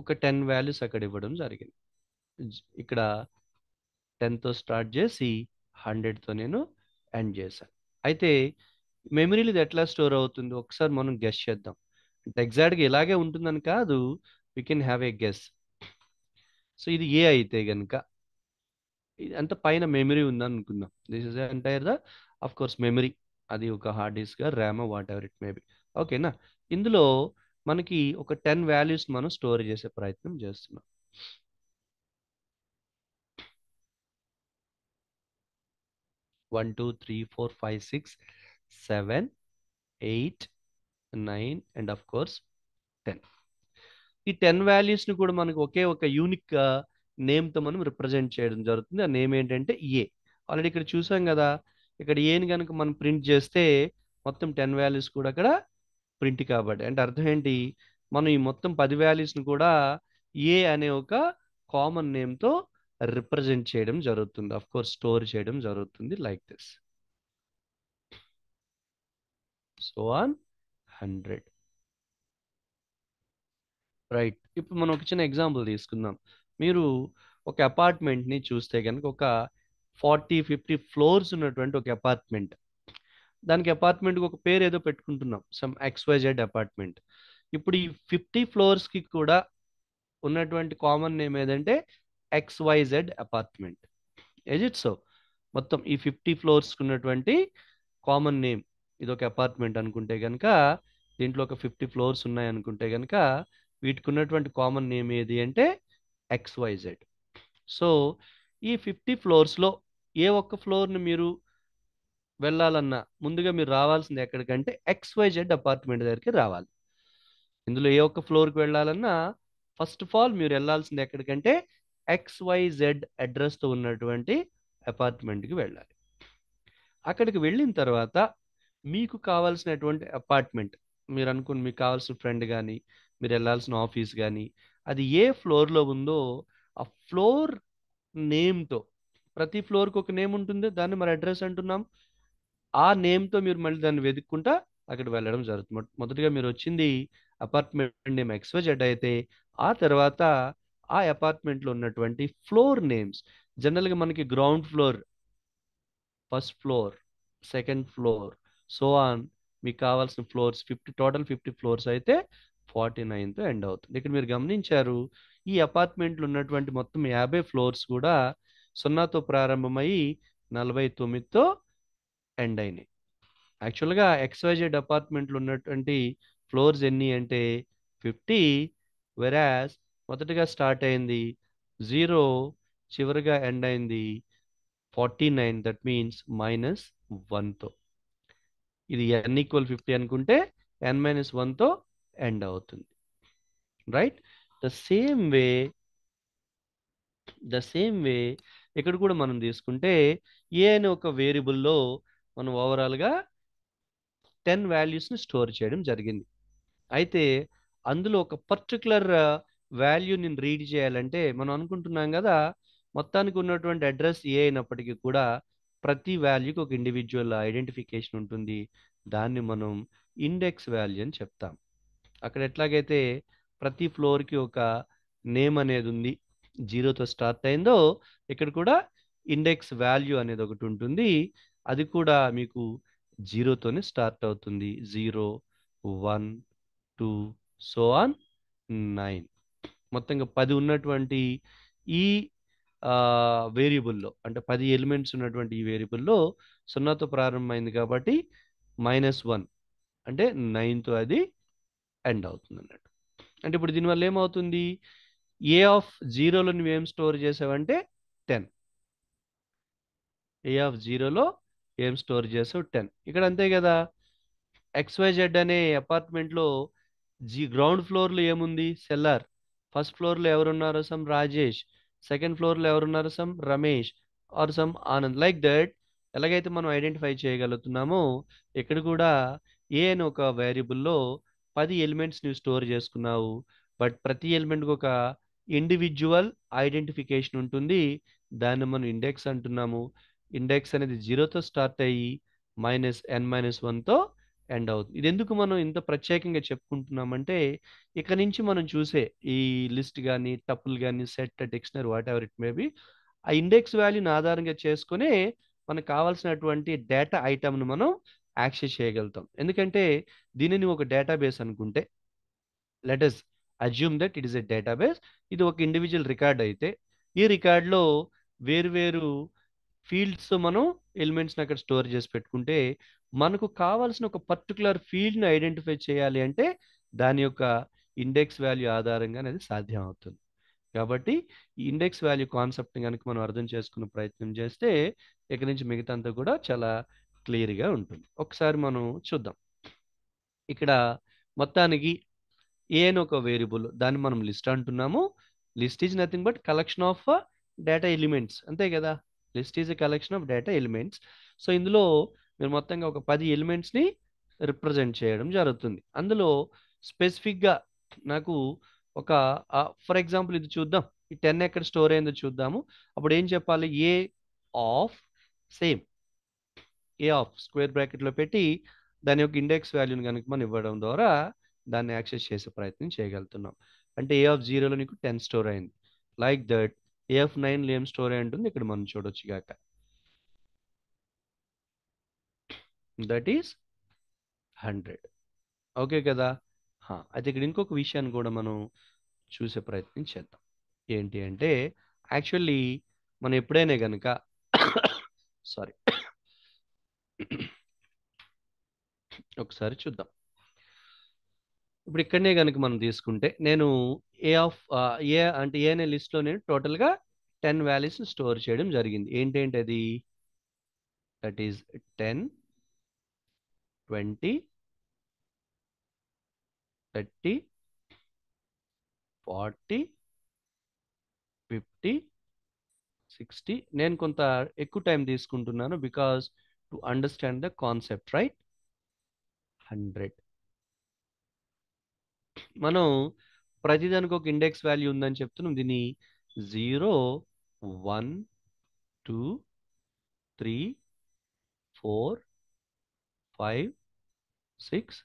ఒక టెన్ వాల్యూస్ అక్కడ ఇవ్వడం జరిగింది ఇక్కడ టెన్తో స్టార్ట్ చేసి హండ్రెడ్తో నేను ఎండ్ చేశాను అయితే మెమరీలు ఇది ఎట్లా స్టోర్ అవుతుంది ఒకసారి మనం గెస్ చేద్దాం అంటే ఎగ్జాక్ట్గా ఇలాగే ఉంటుందని కాదు we can have a guess so ఇది ఏ అయితే కనుక అంత పైన మెమరీ అనుకుందాం this is entire the of course memory అది ఒక hard disk RAM whatever it maybe ఓకేనా ఇందులో మనకి ఒక టెన్ వాల్యూస్ మనం స్టోర్ చేసే ప్రయత్నం చేస్తున్నాం one two three four five six seven eight nine and of course ten ఈ టెన్ వాల్యూస్ని కూడా మనకు ఒకే ఒక యూనిక్గా నేమ్తో మనం రిప్రజెంట్ చేయడం జరుగుతుంది ఆ నేమ్ ఏంటంటే ఏ ఆల్రెడీ ఇక్కడ చూసాం కదా ఇక్కడ ఏని కనుక మనం ప్రింట్ చేస్తే మొత్తం టెన్ వాల్యూస్ కూడా అక్కడ ప్రింట్ కాబట్టి అంటే అర్థం ఏంటి మనం ఈ మొత్తం పది వాల్యూస్ని కూడా ఏ అనే ఒక కామన్ నేమ్తో రిప్రజెంట్ చేయడం జరుగుతుంది అఫ్ కోర్స్ స్టోర్ చేయడం జరుగుతుంది like this so on hundred right ఇప్పుడు మనం ఒక చిన్న ఎగ్జాంపుల్ తీసుకుందాం మీరు ఒక అపార్ట్మెంట్ని చూస్తే కనుక ఒక ఫార్టీ ఫిఫ్టీ ఫ్లోర్స్ ఉన్నటువంటి ఒక అపార్ట్మెంట్ దానికి అపార్ట్మెంట్కి ఒక పేరు ఏదో పెట్టుకుంటున్నాం సమ్ ఎక్స్వైజెడ్ అపార్ట్మెంట్ ఇప్పుడు ఈ ఫిఫ్టీ ఫ్లోర్స్కి కూడా ఉన్నటువంటి కామన్ నేమ్ ఏదంటే ఎక్స్వైజెడ్ అపార్ట్మెంట్ ఎజిట్ సో మొత్తం ఈ ఫిఫ్టీ ఫ్లోర్స్కి ఉన్నటువంటి కామన్ నేమ్ ఇది ఒక అపార్ట్మెంట్ అనుకుంటే కనుక దీంట్లో ఒక ఫిఫ్టీ ఫ్లోర్స్ ఉన్నాయి అనుకుంటే కనుక వీటికి ఉన్నటువంటి కామన్ నేమ్ ఏది అంటే ఎక్స్వైజెడ్ సో ఈ ఫిఫ్టీ ఫ్లోర్స్లో ఏ ఒక్క ఫ్లోర్ని మీరు వెళ్ళాలన్నా ముందుగా మీరు రావాల్సింది ఎక్కడికంటే ఎక్స్వైజెడ్ అపార్ట్మెంట్ దగ్గరికి రావాలి ఇందులో ఏ ఒక్క ఫ్లోర్కి వెళ్ళాలన్నా ఫస్ట్ ఆఫ్ ఆల్ మీరు వెళ్ళాల్సింది ఎక్కడికంటే ఎక్స్వైజెడ్ అడ్రస్తో ఉన్నటువంటి అపార్ట్మెంట్కి వెళ్ళాలి అక్కడికి వెళ్ళిన తర్వాత మీకు కావాల్సినటువంటి అపార్ట్మెంట్ మీరు అనుకుని మీకు కావాల్సిన ఫ్రెండ్ కానీ మీరు వెళ్ళాల్సిన ఆఫీస్ కానీ అది ఏ ఫ్లోర్లో ఉందో ఆ ఫ్లోర్ నేమ్తో ప్రతి ఫ్లోర్కి ఒక నేమ్ ఉంటుంది దాన్ని మరి అడ్రస్ అంటున్నాం ఆ నేమ్తో మీరు మళ్ళీ దాన్ని వెతుక్కుంటా అక్కడ వెళ్ళడం జరుగుతుంది మొదటిగా మీరు వచ్చింది అపార్ట్మెంట్ నేమ్ జెడ్ అయితే ఆ తర్వాత ఆ అపార్ట్మెంట్లో ఉన్నటువంటి ఫ్లోర్ నేమ్స్ జనరల్గా మనకి ground floor first floor second floor so on మీకు కావాల్సిన floors fifty total fifty floors అయితే ఫార్టీ నైన్తో ఎండ్ అవుతుంది ఇక్కడ మీరు గమనించారు ఈ అపార్ట్మెంట్లు ఉన్నటువంటి మొత్తం యాభై ఫ్లోర్స్ కూడా సున్నాతో ప్రారంభమై నలభై తొమ్మిదితో ఎండ్ అయినాయి యాక్చువల్గా ఎక్స్వైజెడ్ అపార్ట్మెంట్లు ఉన్నటువంటి ఫ్లోర్స్ ఎన్ని అంటే ఫిఫ్టీ వెరాస్ మొదటగా స్టార్ట్ అయింది జీరో చివరిగా ఎండ్ అయింది forty nine that means minus వన్తో ఇది ఎన్ ఈక్వల్ ఫిఫ్టీ అనుకుంటే ఎన్ మైనస్ వన్తో ఎండ్ అవుతుంది right the same way the same way ఇక్కడ కూడా మనం తీసుకుంటే ఏ అనే ఒక వేరియబుల్లో మనం ఓవరాల్గా టెన్ వాల్యూస్ని స్టోర్ చేయడం జరిగింది అయితే అందులో ఒక పర్టికులర్ uh, నేను రీడ్ చేయాలంటే మనం అనుకుంటున్నాం కదా మొత్తానికి ఉన్నటువంటి అడ్రస్ ఏ అయినప్పటికీ కూడా ప్రతి వాల్యూకి ఒక ఇండివిజువల్ ఐడెంటిఫికేషన్ ఉంటుంది దాన్ని మనం ఇండెక్స్ వాల్యూ అని చెప్తాం అక్కడ ఎట్లాగైతే ప్రతి ఫ్లోర్కి ఒక నేమ్ అనేది ఉంది జీరోతో స్టార్ట్ అయిందో ఇక్కడ కూడా ఇండెక్స్ వాల్యూ అనేది ఒకటి ఉంటుంది అది కూడా మీకు జీరోతోనే స్టార్ట్ అవుతుంది zero one two so on nine మొత్తంగా పది ఉన్నటువంటి ఈ వేరియబుల్లో అంటే పది ఎలిమెంట్స్ ఉన్నటువంటి ఈ వేరియబుల్లో సున్నాతో ప్రారంభమైంది కాబట్టి మైనస్ వన్ అంటే నైన్తో అది ఎండ్ అవుతుంది అన్నట్టు అంటే ఇప్పుడు దీనివల్ల ఏమవుతుంది ఏ ఆఫ్ జీరోలో నువ్వేం స్టోర్ చేసావంటే టెన్ ఏ ఆఫ్ జీరోలో ఏం స్టోర్ చేసావు టెన్ ఇక్కడ అంతే కదా ఎక్స్వైజెడ్ అనే అపార్ట్మెంట్లో జీ గ్రౌండ్ ఫ్లోర్లో ఏముంది సెల్లార్ ఫస్ట్ ఫ్లోర్లో ఎవరున్నారు సమ్ రాజేష్ సెకండ్ ఫ్లోర్లో ఎవరున్నారు some Ramesh are some Anand like that ఎలాగైతే మనం ఐడెంటిఫై చేయగలుగుతున్నామో ఇక్కడ కూడా ఏ అని ఒక వేరియబుల్లో పది ఎలిమెంట్స్ నువ్వు స్టోర్ చేసుకున్నావు బట్ ప్రతి ఎలిమెంట్కి ఒక ఇండివిజువల్ ఐడెంటిఫికేషన్ ఉంటుంది దాన్ని మనం ఇండెక్స్ అంటున్నాము ఇండెక్స్ అనేది జీరోతో స్టార్ట్ అయ్యి మైనస్ ఎన్ మైనస్ వన్తో ఎండ్ అవుతుంది ఇది ఎందుకు మనం ఇంత ప్రత్యేకంగా చెప్పుకుంటున్నామంటే ఇక్కడ నుంచి మనం చూసే ఈ లిస్ట్ కానీ టప్పులు కానీ set dictionary whatever it may be ఆ ఇండెక్స్ వాల్యూని ఆధారంగా చేసుకునే మనకు కావాల్సినటువంటి డేటా ఐటమ్ను మనం యాక్సెస్ చేయగలుగుతాం ఎందుకంటే దీనిని ఒక డేటాబేస్ అనుకుంటే let us assume that it is a database ఇది ఒక ఇండివిజువల్ రికార్డ్ అయితే ఈ రికార్డ్లో వేరువేరు ఫీల్డ్స్ మనం ఎలిమెంట్స్ని అక్కడ స్టోర్ చేసి పెట్టుకుంటే మనకు కావాల్సిన ఒక పర్టికులర్ ఫీల్డ్ని ఐడెంటిఫై చేయాలి అంటే దాని యొక్క ఇండెక్స్ వాల్యూ ఆధారంగా అనేది సాధ్యం అవుతుంది కాబట్టి ఈ ఇండెక్స్ వాల్యూ కాన్సెప్ట్ని కనుక మనం అర్థం చేసుకునే ప్రయత్నం చేస్తే ఇక్కడి నుంచి మిగతా అంతా కూడా చాలా క్లియర్గా ఉంటుంది ఒకసారి మనం చూద్దాం ఇక్కడ మొత్తానికి ఏ అని ఒక వేరియబుల్ దాన్ని మనం లిస్ట్ అంటున్నాము list is nothing but collection of data elements అంతే కదా list is a collection of data elements so ఇందులో మీరు మొత్తంగా ఒక పది ఎలిమెంట్స్ని రిప్రజెంట్ చేయడం జరుగుతుంది అందులో స్పెసిఫిక్గా నాకు ఒక ఫర్ ఎగ్జాంపుల్ ఇది చూద్దాం ఈ టెన్ ఎక్కడ స్టోర్ అయిందో చూద్దాము అప్పుడు ఏం చెప్పాలి A of same A of square బ్రాకెట్లో పెట్టి దాని యొక్క ఇండెక్స్ వాల్యూని కనుక మనం ఇవ్వడం ద్వారా దాన్ని యాక్సెస్ చేసే ప్రయత్నం చేయగలుగుతున్నాం అంటే ఏ ఆఫ్ జీరోలో నీకు టెన్ స్టోర్ అయింది లైక్ దట్ ఏ ఆఫ్ నైన్లో ఏం స్టోర్ అయి ఉంటుంది ఇక్కడ మనం చూడొచ్చు కాక దట్ ఈస్ హండ్రెడ్ ఓకే కదా అయితే ఇక్కడ ఇంకొక విషయాన్ని కూడా మనం చూసే ప్రయత్నం చేద్దాం ఏంటి అంటే యాక్చువల్లీ మనం ఎప్పుడైనా కనుక సారీ ఒకసారి చూద్దాం ఇప్పుడు ఇక్కడనే కనుక మనం తీసుకుంటే నేను ఏ ఆఫ్ ఏ అంటే ఏ అనే లిస్ట్లో నేను టోటల్గా టెన్ వాల్యూస్ని స్టోర్ చేయడం జరిగింది ఏంటేంటి అది that is ten twenty thirty forty fifty sixty నేను కొంత ఎక్కువ టైం తీసుకుంటున్నాను because to understand the concept right hundred మనం ప్రతిదానికి ఒక ఇండెక్స్ వాల్యూ ఉందని చెప్తున్నాం దీని zero one two three four five six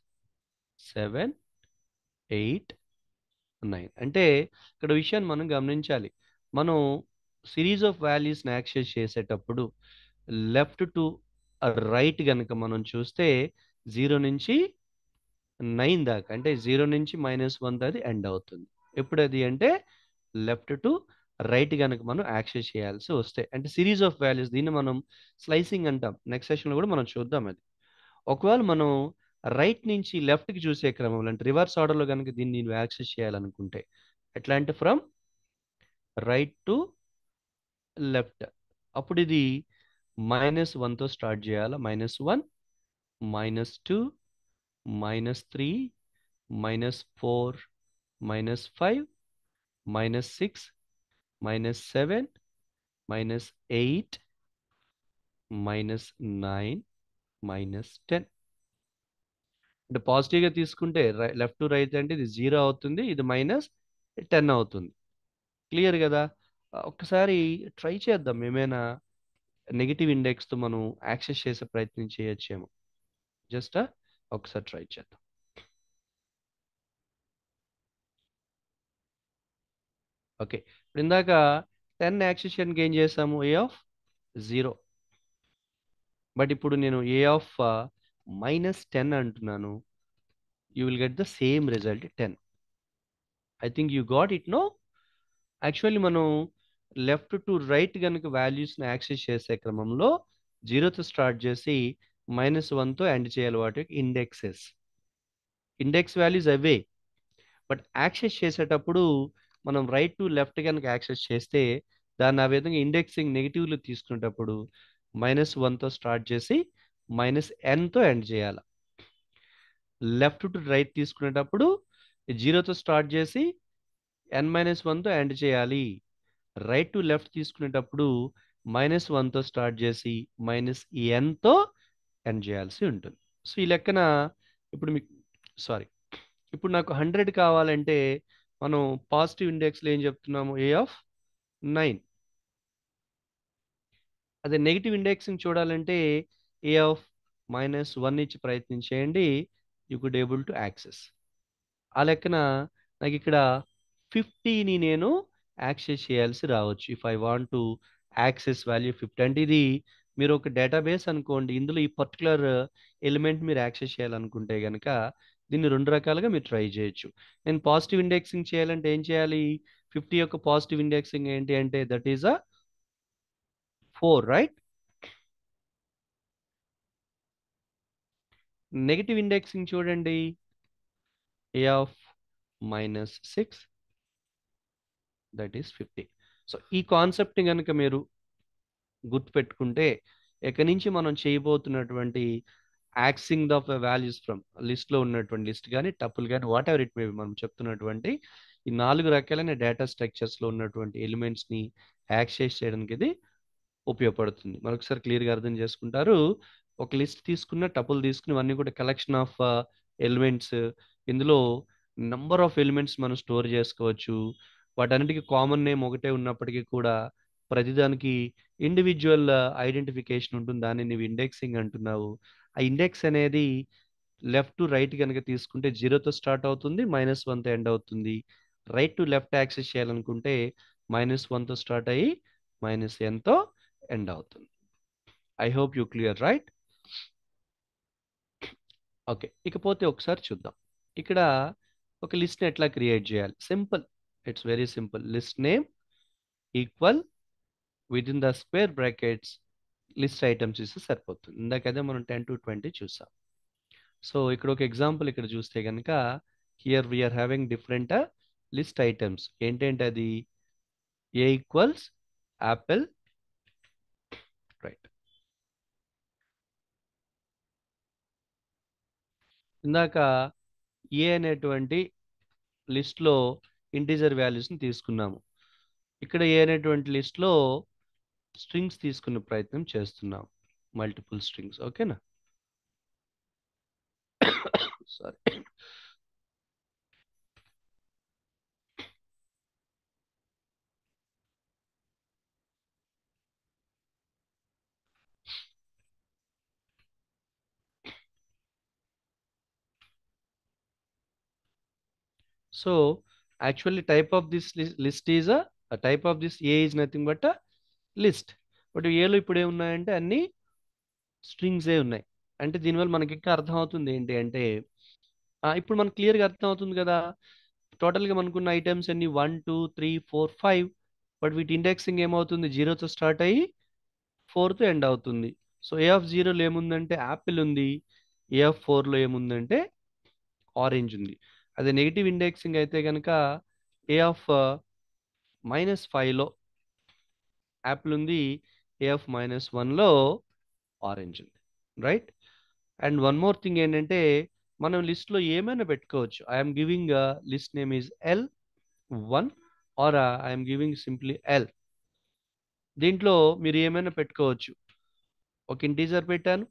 seven eight nine అంటే ఇక్కడ విషయాన్ని మనం గమనించాలి మనం సిరీస్ ఆఫ్ వాల్యూస్ని యాక్సెస్ చేసేటప్పుడు లెఫ్ట్ టు రైట్ కనుక మనం చూస్తే జీరో నుంచి నైన్ దాకా అంటే జీరో నుంచి మైనస్ వన్ అది ఎండ్ అవుతుంది ఎప్పుడు అది అంటే లెఫ్ట్ టు రైట్ కనుక మనం యాక్సెస్ చేయాల్సి వస్తే అంటే సిరీస్ ఆఫ్ వాల్యూస్ దీన్ని మనం స్లైసింగ్ అంటాం నెక్స్ట్ సెషన్లో కూడా మనం చూద్దాం అది ఒకవేళ మనం రైట్ నుంచి లెఫ్ట్కి చూసే క్రమంలో అంటే రివర్స్ ఆర్డర్లో కనుక దీన్ని నేను యాక్సెస్ చేయాలనుకుంటే ఎట్లా అంటే ఫ్రమ్ రైట్ టు లెఫ్ట్ అప్పుడు ఇది మైనస్ వన్తో స్టార్ట్ చేయాలా minus one minus two minus three minus four minus five minus six minus seven minus eight minus nine minus ten అంటే పాజిటివ్గా తీసుకుంటే లెఫ్ట్ టు రైట్ అంటే ఇది జీరో అవుతుంది ఇది మైనస్ టెన్ అవుతుంది క్లియర్ కదా ఒకసారి ట్రై చేద్దాం ఏమైనా నెగిటివ్ తో మనం యాక్సెస్ చేసే ప్రయత్నం చేయొచ్చేమో జస్ట్ ఒకసారి ట్రై చేద్దాం ఓకే ఇప్పుడు ఇందాక టెన్ చేయడానికి ఏం చేసాము ఏ ఆఫ్ జీరో బట్ ఇప్పుడు నేను ఏ ఆఫ్ మైనస్ టెన్ అంటున్నాను you will get the same result ten I think you got it no actually మనం లెఫ్ట్ టు రైట్ కనుక వాల్యూస్ని యాక్సెస్ చేసే క్రమంలో జీరోతో స్టార్ట్ చేసి మైనస్ వన్తో ఎండ్ చేయాలి వాటి ఇండెక్సెస్ ఇండెక్స్ వాల్యూస్ అవే బట్ యాక్సెస్ చేసేటప్పుడు మనం రైట్ టు లెఫ్ట్ కనుక యాక్సెస్ చేస్తే దాన్ని ఆ విధంగా ఇండెక్సింగ్ నెగిటివ్లు తీసుకునేటప్పుడు మైనస్ వన్తో స్టార్ట్ చేసి మైనస్ ఎన్తో ఎండ్ చేయాలి లెఫ్ట్ టు రైట్ తీసుకునేటప్పుడు జీరోతో స్టార్ట్ చేసి ఎన్ మైనస్ వన్తో ఎండ్ చేయాలి రైట్ టు లెఫ్ట్ తీసుకునేటప్పుడు మైనస్ వన్తో స్టార్ట్ చేసి మైనస్ ఎన్తో ఎండ్ చేయాల్సి ఉంటుంది సో ఈ లెక్కన ఇప్పుడు మీకు సారీ ఇప్పుడు నాకు హండ్రెడ్ కావాలంటే మనం పాజిటివ్ ఇండెక్స్లో ఏం చెప్తున్నాము ఏ ఆఫ్ నైన్ అదే నెగిటివ్ ఇండెక్స్ని చూడాలంటే ఏ ఆఫ్ మైనస్ వన్ ఇచ్చి ప్రయత్నం చేయండి you could able to access ఆ లెక్కన నాకు ఇక్కడ ఫిఫ్టీని నేను యాక్సెస్ చేయాల్సి రావచ్చు if I want to access value fifty అంటే ఇది మీరు ఒక డేటాబేస్ అనుకోండి ఇందులో ఈ పర్టికులర్ ఎలిమెంట్ మీరు యాక్సెస్ చేయాలనుకుంటే కనుక దీన్ని రెండు రకాలుగా మీరు ట్రై చేయొచ్చు నేను పాజిటివ్ ఇండెక్సింగ్ చేయాలంటే ఏం చేయాలి ఫిఫ్టీ యొక్క పాజిటివ్ ఇండెక్సింగ్ ఏంటి అంటే that is a four right negative indexing చూడండి A of minus six that is fifty so ఈ కాన్సెప్ట్ని కనుక మీరు గుర్తుపెట్టుకుంటే ఎక్కడి నుంచి మనం చేయబోతున్నటువంటి యాక్సింగ్ ఆఫ్ వాల్యూస్ ఫ్రమ్ లిస్ట్లో ఉన్నటువంటి లిస్ట్ కానీ టపుల్ కానీ వాట్ ఎవర్ ఇట్ మే మనం చెప్తున్నటువంటి ఈ నాలుగు రకాలైన డేటా స్ట్రక్చర్స్లో ఉన్నటువంటి ఎలిమెంట్స్ని యాక్సెస్ చేయడానికి ఇది ఉపయోగపడుతుంది మరొకసారి క్లియర్గా అర్థం చేసుకుంటారు ఒక లిస్ట్ తీసుకున్న టపుల్ తీసుకుని అన్నీ కూడా కలెక్షన్ ఆఫ్ ఎలిమెంట్స్ ఇందులో నంబర్ ఆఫ్ ఎలిమెంట్స్ మనం స్టోర్ చేసుకోవచ్చు వాటన్నిటికీ కామన్ నేమ్ ఒకటే ఉన్నప్పటికీ కూడా ప్రతిదానికి ఇండివిజువల్ ఐడెంటిఫికేషన్ uh, ఉంటుంది దాన్ని నువ్వు ఇండెక్సింగ్ అంటున్నావు ఆ ఇండెక్స్ అనేది లెఫ్ట్ టు రైట్ కనుక తీసుకుంటే జీరోతో స్టార్ట్ అవుతుంది మైనస్ వన్తో ఎండ్ అవుతుంది రైట్ టు లెఫ్ట్ యాక్సెస్ చేయాలనుకుంటే మైనస్ వన్తో స్టార్ట్ అయ్యి మైనస్ ఎన్తో ఎండ్ అవుతుంది I hope you clear right okay ఇకపోతే ఒకసారి చూద్దాం ఇక్కడ ఒక లిస్ట్ని ఎట్లా క్రియేట్ చేయాలి simple It's very simple. List name equal within the square brackets list items ఇస్తే సరిపోతుంది ఇందాకైతే మనం టెన్ టు ట్వంటీ చూసాం సో ఇక్కడ ఒక ఎగ్జాంపుల్ ఇక్కడ చూస్తే కనుక here we're having different list items ఏంటంటే అది ఏ ఈక్వల్స్ యాపిల్ రైట్ ఇందాక ఏ అనేటువంటి లిస్ట్లో ఇంటీజర్ వాల్యూస్ని తీసుకున్నాము ఇక్కడ ఏ అనేటువంటి లిస్ట్లో స్ట్రింగ్స్ తీసుకునే ప్రయత్నం చేస్తున్నాము మల్టిపుల్ స్ట్రింగ్స్ ఓకేనా sorry so actually type of this list is is type of this of this A list but ఏలో ఇప్పుడు ఏమున్నాయంటే అన్ని స్ట్రింగ్సే ఉన్నాయి అంటే దీనివల్ల మనకి ఇంకా అర్థమవుతుంది ఏంటి అంటే ఇప్పుడు మనకు క్లియర్గా అర్థం అవుతుంది కదా టోటల్గా మనకున్న ఐటమ్స్ అన్ని one two three four five but వీటి ఇండెక్సింగ్ ఏమవుతుంది జీరోతో స్టార్ట్ అయ్యి ఫోర్తో ఎండ్ అవుతుంది సో ఏ ఆఫ్ జీరోలో ఏముందంటే యాపిల్ ఉంది ఏ ఆఫ్ ఫోర్లో ఏముందంటే ఆరెంజ్ ఉంది అదే నెగిటివ్ ఇండెక్సింగ్ అయితే కనుక ఏ ఆఫ్ మైనస్ ఫైవ్లో యాపిల్ ఉంది ఏ ఆఫ్ మైనస్ వన్లో ఆరెంజ్ ఉంది right and one more thing ఏంటంటే మనం లిస్ట్లో ఏమైనా పెట్టుకోవచ్చు I'm giving list name is L one or I'm giving simply L దీంట్లో మీరు ఏమైనా పెట్టుకోవచ్చు ఒక ఇంటీజర్ పెట్టాను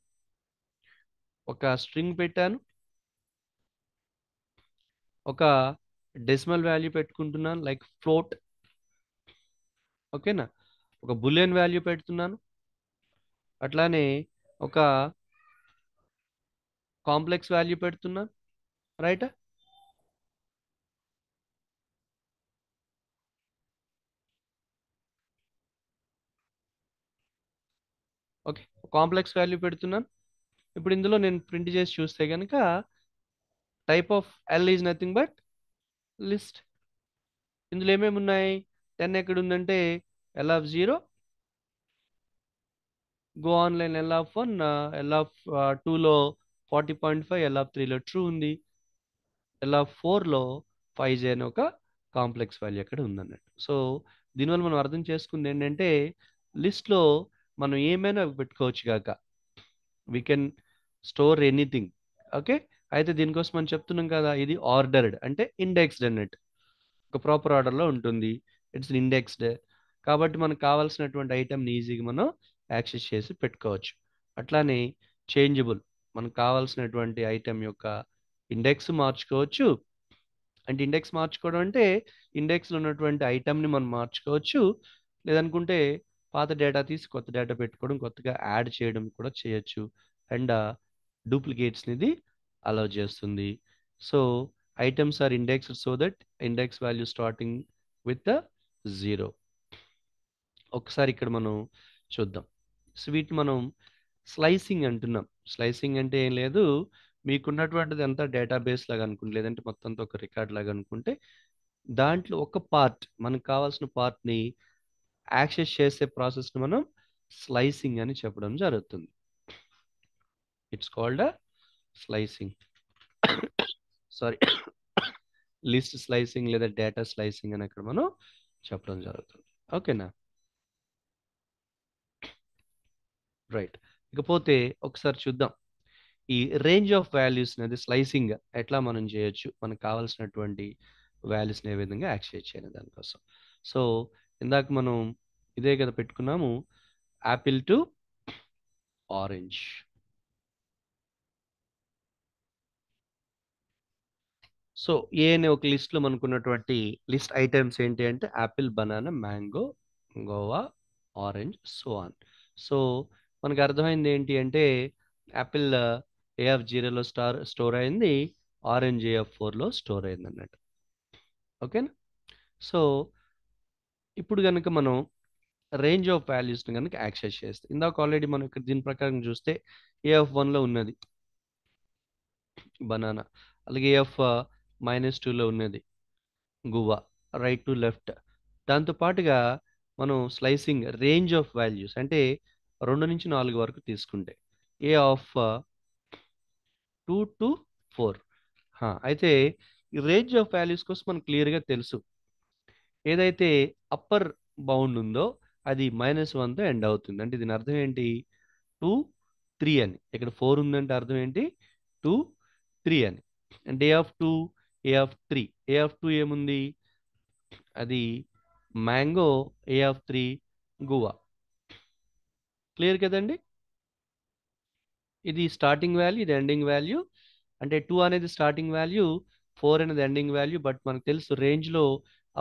ఒక స్ట్రింగ్ పెట్టాను ఒక డెసిమల్ వాల్యూ పెట్టుకుంటున్నాను లైక్ ఫ్లోట్ ఓకేనా ఒక బులియన్ వాల్యూ పెడుతున్నాను అట్లానే ఒక కాంప్లెక్స్ వాల్యూ పెడుతున్నాను రైటా ఓకే కాంప్లెక్స్ వాల్యూ పెడుతున్నాను ఇప్పుడు ఇందులో నేను ప్రింట్ చేసి చూస్తే కనుక type of L is nothing but list ఇందులో ఏమేమి ఉన్నాయి టెన్ ఎక్కడ ఉందంటే L of zero go online L of one L of టూలో forty point five L of త్రీలో ట్రూ ఉంది ఎల్ ఆఫ్ ఫోర్లో ఫైవ్ జే అని ఒక కాంప్లెక్స్ వాల్యూ అక్కడ ఉందన్నట్టు సో దీనివల్ల మనం అర్థం చేసుకుంది ఏంటంటే లిస్ట్లో మనం ఏమైనా పెట్టుకోవచ్చు కాక we can store anything okay అయితే దీనికోసం మనం చెప్తున్నాం కదా ఇది ఆర్డర్డ్ అంటే ఇండెక్స్డ్ అన్నట్టు ఒక ప్రాపర్ ఆర్డర్లో ఉంటుంది ఇట్స్ ఇండెక్స్డ్ కాబట్టి మనకు కావాల్సినటువంటి ఐటెంని ఈజీగా మనం యాక్సెస్ చేసి పెట్టుకోవచ్చు అట్లానే చేంజబుల్ మనకు కావాల్సినటువంటి ఐటెం యొక్క ఇండెక్స్ మార్చుకోవచ్చు అంటే ఇండెక్స్ మార్చుకోవడం అంటే ఇండెక్స్లో ఉన్నటువంటి ఐటెంని మనం మార్చుకోవచ్చు లేదనుకుంటే పాత డేటా తీసి కొత్త డేటా పెట్టుకోవడం కొత్తగా యాడ్ చేయడం కూడా చేయొచ్చు అండ్ డూప్లికేట్స్నిది అలౌ చేస్తుంది so items are index so that index value starting with the zero ఒకసారి ఇక్కడ మనం చూద్దాం స్వీట్ మనం స్లైసింగ్ అంటున్నాం స్లైసింగ్ అంటే ఏం లేదు మీకున్నటువంటిది అంతా డేటాబేస్ లాగా అనుకుంటే లేదంటే మొత్తంతో ఒక రికార్డ్ లాగా అనుకుంటే దాంట్లో ఒక పార్ట్ మనకు కావాల్సిన పార్ట్ని యాక్సెస్ చేసే ప్రాసెస్ని మనం స్లైసింగ్ అని చెప్పడం జరుగుతుంది it's called slicing sorry list slicing లేదా డేటా స్లైసింగ్ అని అక్కడ మనం చెప్పడం జరుగుతుంది ఓకేనా రైట్ ఇకపోతే ఒకసారి చూద్దాం ఈ రేంజ్ ఆఫ్ వాల్యూస్ అనేది స్లైసింగ్ ఎట్లా మనం చేయొచ్చు మనకు కావాల్సినటువంటి వాల్యూస్ ఏ విధంగా యాక్సెస్ చేయాలి దానికోసం సో ఇందాక మనం ఇదే కదా పెట్టుకున్నాము apple to orange so A అనే ఒక లిస్ట్లో మనకున్నటువంటి లిస్ట్ ఐటమ్స్ ఏంటి అంటే apple banana mango guava orange so on so మనకు అర్థమైంది ఏంటి అంటే యాపిల్ ఏఎఫ్ జీరోలో స్టార్ స్టోర్ అయింది ఆరెంజ్ ఏఎఫ్ ఫోర్లో స్టోర్ అయింది అన్నట్టు ఓకేనా సో ఇప్పుడు కనుక మనం రేంజ్ ఆఫ్ వాల్యూస్ని కనుక యాక్సెస్ చేస్తే ఇందాక ఆల్రెడీ మనం ఇక్కడ దీని ప్రకారం చూస్తే ఏఎఫ్ వన్లో ఉన్నది బనానా అలాగే ఏఎఫ్ మైనస్ టూలో ఉన్నది గువా రైట్ టు లెఫ్ట్ దాంతో పాటుగా మనం స్లైసింగ్ రేంజ్ ఆఫ్ వాల్యూస్ అంటే రెండు నుంచి నాలుగు వరకు తీసుకుంటే A of two to four అయితే ఈ రేంజ్ ఆఫ్ వాల్యూస్ కోసం మనకు క్లియర్గా తెలుసు ఏదైతే అప్పర్ బౌండ్ ఉందో అది మైనస్ వన్తో ఎండ్ అవుతుంది అంటే దీని అర్థం ఏంటి టూ త్రీ అని ఇక్కడ ఫోర్ ఉందంటే అర్థం ఏంటి టూ త్రీ అని డే of two A of three A of two ఏముంది అది mango A of three guava clear కదండి ఇది స్టార్టింగ్ వాల్యూ ఇది ఎండింగ్ వాల్యూ అంటే టూ అనేది స్టార్టింగ్ వాల్యూ ఫోర్ అనేది ఎండింగ్ వాల్యూ బట్ మనకు తెలుసు రేంజ్లో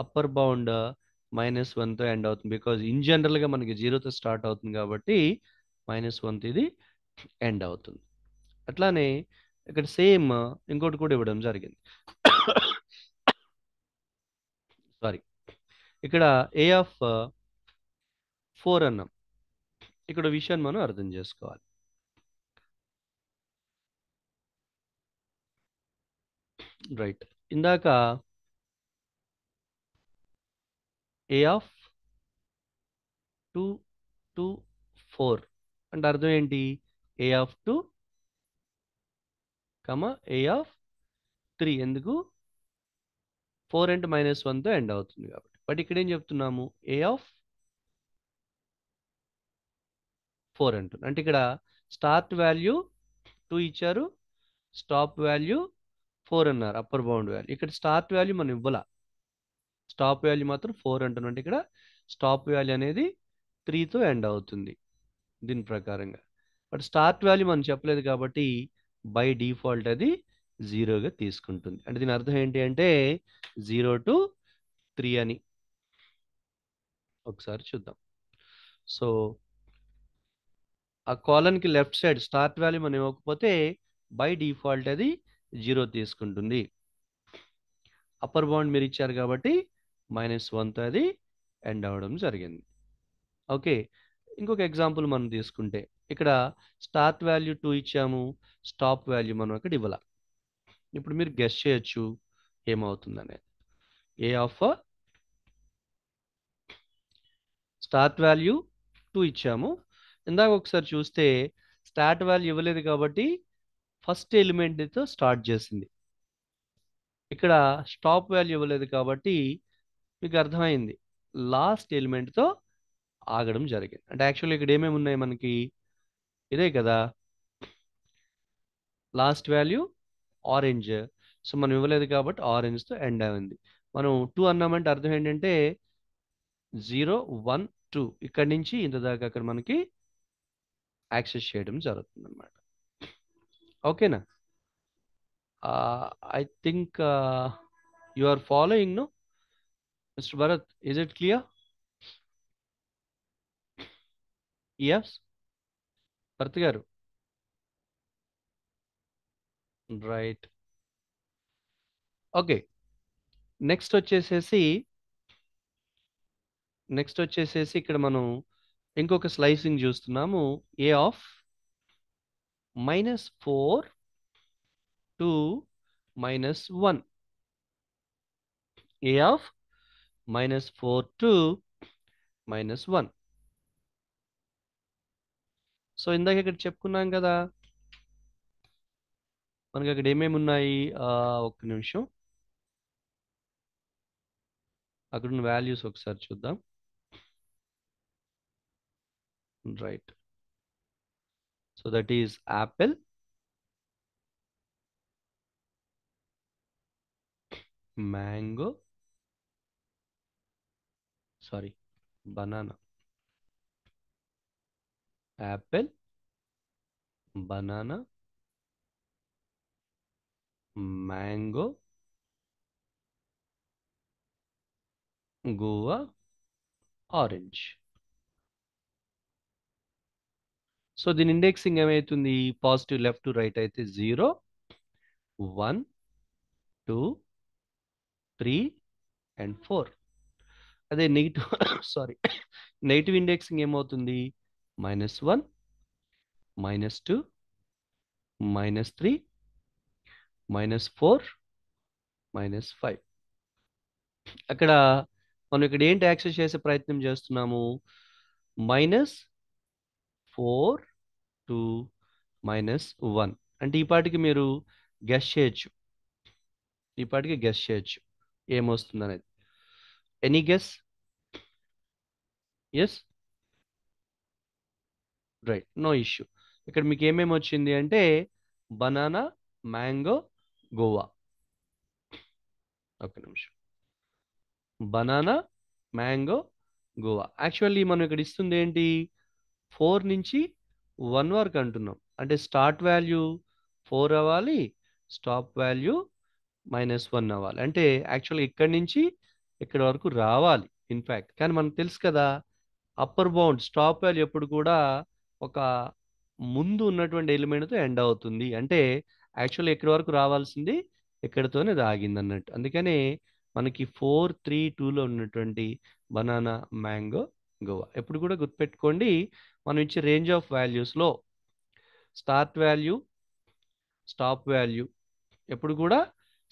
అప్పర్ బౌండ్ మైనస్ వన్తో ఎండ్ అవుతుంది బికాజ్ ఇన్ జనరల్గా మనకి జీరోతో స్టార్ట్ అవుతుంది కాబట్టి మైనస్ వన్ ఇది ఎండ్ అవుతుంది అట్లానే ఇక్కడ సేమ్ ఇంకోటి కూడా ఇవ్వడం జరిగింది సారీ ఇక్కడ ఏ ఆఫ్ ఫోర్ అన్నాం ఇక్కడ విషయాన్ని మనం అర్థం చేసుకోవాలి రైట్ ఇందాక A of two two four అంటే అర్థం ఏంటి A of two comma A of three ఎందుకు ఫోర్ అండ్ మైనస్ వన్తో ఎండ్ అవుతుంది కాబట్టి బట్ ఇక్కడ ఏం చెప్తున్నాము ఏ ఆఫ్ ఫోర్ అంటుంది అంటే ఇక్కడ స్టార్ట్ వాల్యూ టూ ఇచ్చారు స్టాప్ వాల్యూ ఫోర్ అన్నారు అప్పర్ బౌండ్ వాల్యూ ఇక్కడ స్టార్ట్ వాల్యూ మనం ఇవ్వాల స్టాప్ వాల్యూ మాత్రం ఫోర్ అంటున్నాం అంటే ఇక్కడ స్టాప్ వాల్యూ అనేది త్రీతో ఎండ్ అవుతుంది దీని ప్రకారంగా బట్ స్టార్ట్ వాల్యూ మనం చెప్పలేదు కాబట్టి బై డిఫాల్ట్ అది జీరోగా తీసుకుంటుంది అంటే దీని అర్థం ఏంటి అంటే జీరో టు త్రీ అని ఒకసారి చూద్దాం సో ఆ కాలన్కి లెఫ్ట్ సైడ్ స్టార్ట్ వాల్యూ మనం ఇవ్వకపోతే బై డిఫాల్ట్ అది జీరో తీసుకుంటుంది అప్పర్ బౌండ్ మీరు ఇచ్చారు కాబట్టి మైనస్ వన్తో అది ఎండ్ అవడం జరిగింది ఓకే ఇంకొక ఎగ్జాంపుల్ మనం తీసుకుంటే ఇక్కడ స్టార్ట్ వాల్యూ టూ ఇచ్చాము స్టాప్ వాల్యూ మనం అక్కడ ఇవ్వాల ఇప్పుడు మీరు గెస్ట్ చేయొచ్చు ఏమవుతుంది అనేది a of start value two ఇచ్చాము ఇందాక ఒకసారి చూస్తే స్టార్ట్ వాల్యూ ఇవ్వలేదు కాబట్టి ఫస్ట్ ఎలిమెంట్తో స్టార్ట్ చేసింది ఇక్కడ స్టాప్ వాల్యూ ఇవ్వలేదు కాబట్టి మీకు అర్థమైంది లాస్ట్ ఎలిమెంట్తో ఆగడం జరిగింది అంటే యాక్చువల్లీ ఇక్కడ ఏమేమి ఉన్నాయి మనకి ఇదే కదా లాస్ట్ వాల్యూ ఆరెంజ్ సో మనం ఇవ్వలేదు కాబట్టి ఆరెంజ్తో ఎండ్ అయింది మనం టూ అన్నామంటే అర్థం ఏంటంటే జీరో వన్ టూ ఇక్కడి నుంచి ఇంత దాకా అక్కడ మనకి యాక్సెస్ చేయడం జరుగుతుంది అనమాట ఓకేనా I think you are following ను mister Bharat is it clear yes Bharat గారు రైట్ ఓకే నెక్స్ట్ వచ్చేసేసి నెక్స్ట్ వచ్చేసేసి ఇక్కడ మనం ఇంకొక స్లైసింగ్ చూస్తున్నాము a of minus four to minus one a of minus four to minus one so ఇందాక ఇక్కడ చెప్పుకున్నాం కదా మనకి అక్కడ ఏమేమి ఉన్నాయి ఒక్క నిమిషం అక్కడ ఉన్న వాల్యూస్ ఒకసారి చూద్దాం right so that is apple mango sorry banana apple banana mango guava orange so the indexing away to the positive left to right it is 0 1 2 3 and 4 negative sorry negative indexing to the minus one minus two minus three minus four minus five అక్కడ మనం ఇక్కడ ఏంటి access చేసే ప్రయత్నం చేస్తున్నాము minus four to minus one అంటే ఈ పాటికి మీరు గెస్ చేయొచ్చు ఈ పాటికి గెస్ చేయొచ్చు ఏమొస్తుంది అనేది any guess yes right no issue ఇక్కడ మీకు ఏమేమి వచ్చింది అంటే బనానా మ్యాంగో గోవా ఒక నిమిషం బనానా మ్యాంగో గోవా యాక్చువల్లీ మనం ఇక్కడ ఇస్తుంది ఏంటి ఫోర్ నుంచి వన్ వరకు అంటున్నాం అంటే స్టార్ట్ వాల్యూ ఫోర్ అవ్వాలి స్టాప్ వాల్యూ మైనస్ వన్ అవ్వాలి అంటే యాక్చువల్గా ఇక్కడి నుంచి ఇక్కడ వరకు రావాలి ఇన్ఫ్యాక్ట్ కానీ మనకు తెలుసు కదా అప్పర్ బౌండ్ స్టాప్ వాల్యూ ఎప్పుడు కూడా ఒక ముందు ఉన్నటువంటి ఎలిమెంట్తో ఎండ్ అవుతుంది అంటే యాక్చువల్ ఎక్కడి వరకు రావాల్సింది ఎక్కడితోనే దాగింది అన్నట్టు అందుకనే మనకి ఫోర్ త్రీ టూలో ఉన్నటువంటి బనానా మ్యాంగో గోవా ఎప్పుడు కూడా గుర్తుపెట్టుకోండి మనం ఇచ్చే రేంజ్ ఆఫ్ వాల్యూస్లో స్టార్ట్ వాల్యూ స్టాప్ వాల్యూ ఎప్పుడు కూడా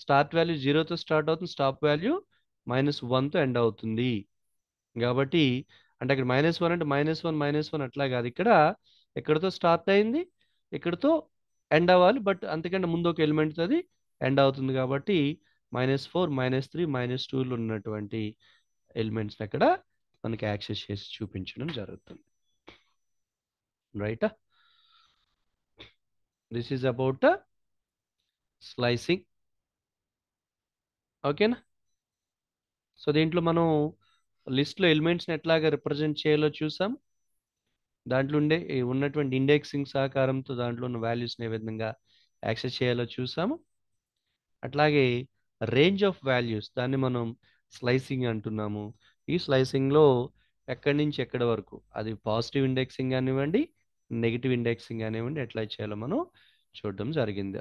స్టార్ట్ వాల్యూ జీరోతో స్టార్ట్ అవుతుంది స్టాప్ వాల్యూ మైనస్ వన్తో ఎండ్ అవుతుంది కాబట్టి అంటే ఇక్కడ మైనస్ వన్ అంటే మైనస్ వన్ మైనస్ వన్ అట్లా కాదు ఇక్కడ ఎక్కడితో స్టార్ట్ అయింది ఎక్కడితో ఎండ్ అవ్వాలి బట్ అంతకంటే ముందు ఒక ఎలిమెంట్ అది ఎండ్ అవుతుంది కాబట్టి minus four minus three minus టూలో ఉన్నటువంటి ఎలిమెంట్స్ని అక్కడ మనకి యాక్సెస్ చేసి చూపించడం జరుగుతుంది రైటా దిస్ ఈజ్ అబౌట్ స్లైసింగ్ ఓకేనా సో దీంట్లో మనం లిస్ట్లో ఎలిమెంట్స్ని ఎట్లాగా రిప్రజెంట్ చేయాలో చూసాం దాంట్లో ఉండే ఉన్నటువంటి ఇండెక్సింగ్ సహకారంతో దాంట్లో ఉన్న వాల్యూస్ని ఏ విధంగా యాక్సెస్ చేయాలో చూసాము అట్లాగే రేంజ్ ఆఫ్ వాల్యూస్ దాన్ని మనం స్లైసింగ్ అంటున్నాము ఈ స్లైసింగ్లో ఎక్కడి నుంచి ఎక్కడ వరకు అది పాజిటివ్ ఇండెక్సింగ్ కానివ్వండి నెగిటివ్ ఇండెక్సింగ్ కానివ్వండి ఎట్లా చేయాలో మనం చూడడం జరిగింది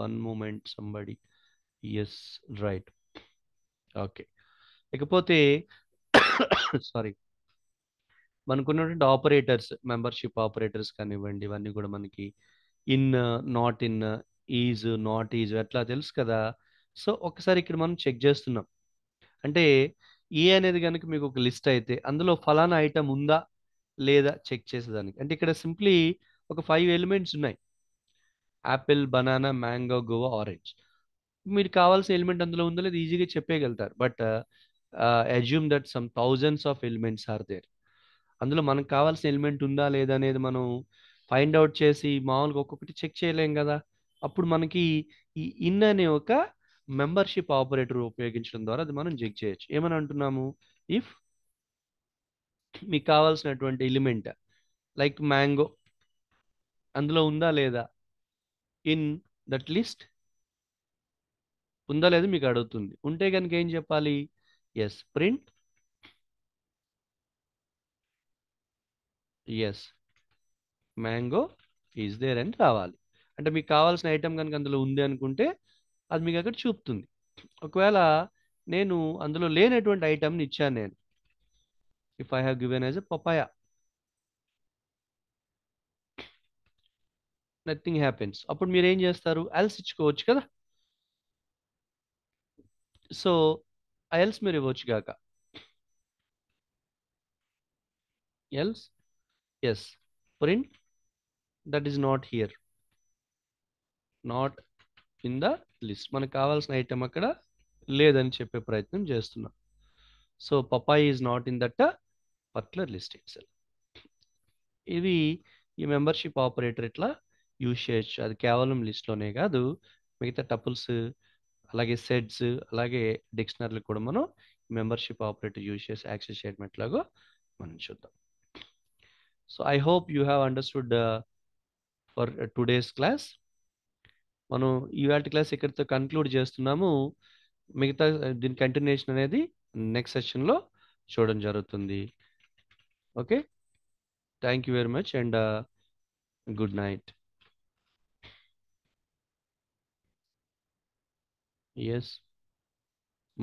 one moment somebody yes right okay ఇకపోతే సారీ మనకున్నటువంటి ఆపరేటర్స్ మెంబర్షిప్ ఆపరేటర్స్ కానివ్వండి ఇవన్నీ కూడా మనకి in not in is not is అట్లా తెలుసు కదా సో ఒకసారి ఇక్కడ మనం చెక్ చేస్తున్నాం అంటే ఏ అనేది కనుక మీకు ఒక లిస్ట్ అయితే అందులో ఫలానా ఐటమ్ ఉందా లేదా చెక్ చేసేదానికి అంటే ఇక్కడ సింప్లీ ఒక ఫైవ్ ఎలిమెంట్స్ ఉన్నాయి apple banana mango guava orange మీరు కావాల్సిన ఎలిమెంట్ అందులో ఉందో లేదు ఈజీగా చెప్పేయగలుగుతారు but assume that some thousands of elements are there అందులో మనకు కావాల్సిన ఎలిమెంట్ ఉందా లేదా అనేది మనం ఫైండ్ అవుట్ చేసి మామూలుగా ఒక్కొక్కటి చెక్ చేయలేం కదా అప్పుడు మనకి ఈ ఇన్ అనే ఒక మెంబర్షిప్ ఆపరేటర్ ఉపయోగించడం ద్వారా అది మనం చెక్ చేయొచ్చు ఏమని అంటున్నాము ఇఫ్ మీకు కావాల్సినటువంటి ఎలిమెంట్ లైక్ మ్యాంగో అందులో ఉందా లేదా ఇన్ దట్ లిస్ట్ ఉందా లేదా మీకు అడుగుతుంది ఉంటే కనుక ఏం చెప్పాలి yes print yes mango is there అని రావాలి అంటే మీకు కావాల్సిన ఐటెం కనుక అందులో ఉంది అనుకుంటే అది మీకు అక్కడ చూపుతుంది ఒకవేళ నేను అందులో లేనటువంటి ఐటెంని ఇచ్చాను నేను if I have given as a papaya nothing happens అప్పుడు మీరు ఏం చేస్తారు అల్స్ ఇచ్చుకోవచ్చు కదా సో ఎల్స్ మీరు ఇవ్వచ్చు కాక else yes print that is not here not in the list మనకు కావాల్సిన ఐటెం అక్కడ లేదని చెప్పే ప్రయత్నం చేస్తున్నాం so papaya is not in that particular list ఎక్సెల్ ఇవి ఈ మెంబర్షిప్ ఆపరేటర్ ఇట్లా యూజ్ చేయొచ్చు అది కేవలం లిస్ట్లోనే కాదు మిగతా టపుల్స్ అలాగే సెట్స్ అలాగే డిక్షనరీలు కూడా మనం మెంబర్షిప్ ఆపరేటర్ యూజ్ చేసి యాక్సెస్ చేయడం మనం చూద్దాం so I hope you have understood for today's class మనం ఈవేళ క్లాస్ ఇక్కడితో కన్క్లూడ్ చేస్తున్నాము మిగతా దీని కంటిన్యూషన్ అనేది నెక్స్ట్ సెషన్లో చూడడం జరుగుతుంది okay thank you very much and good night Yes.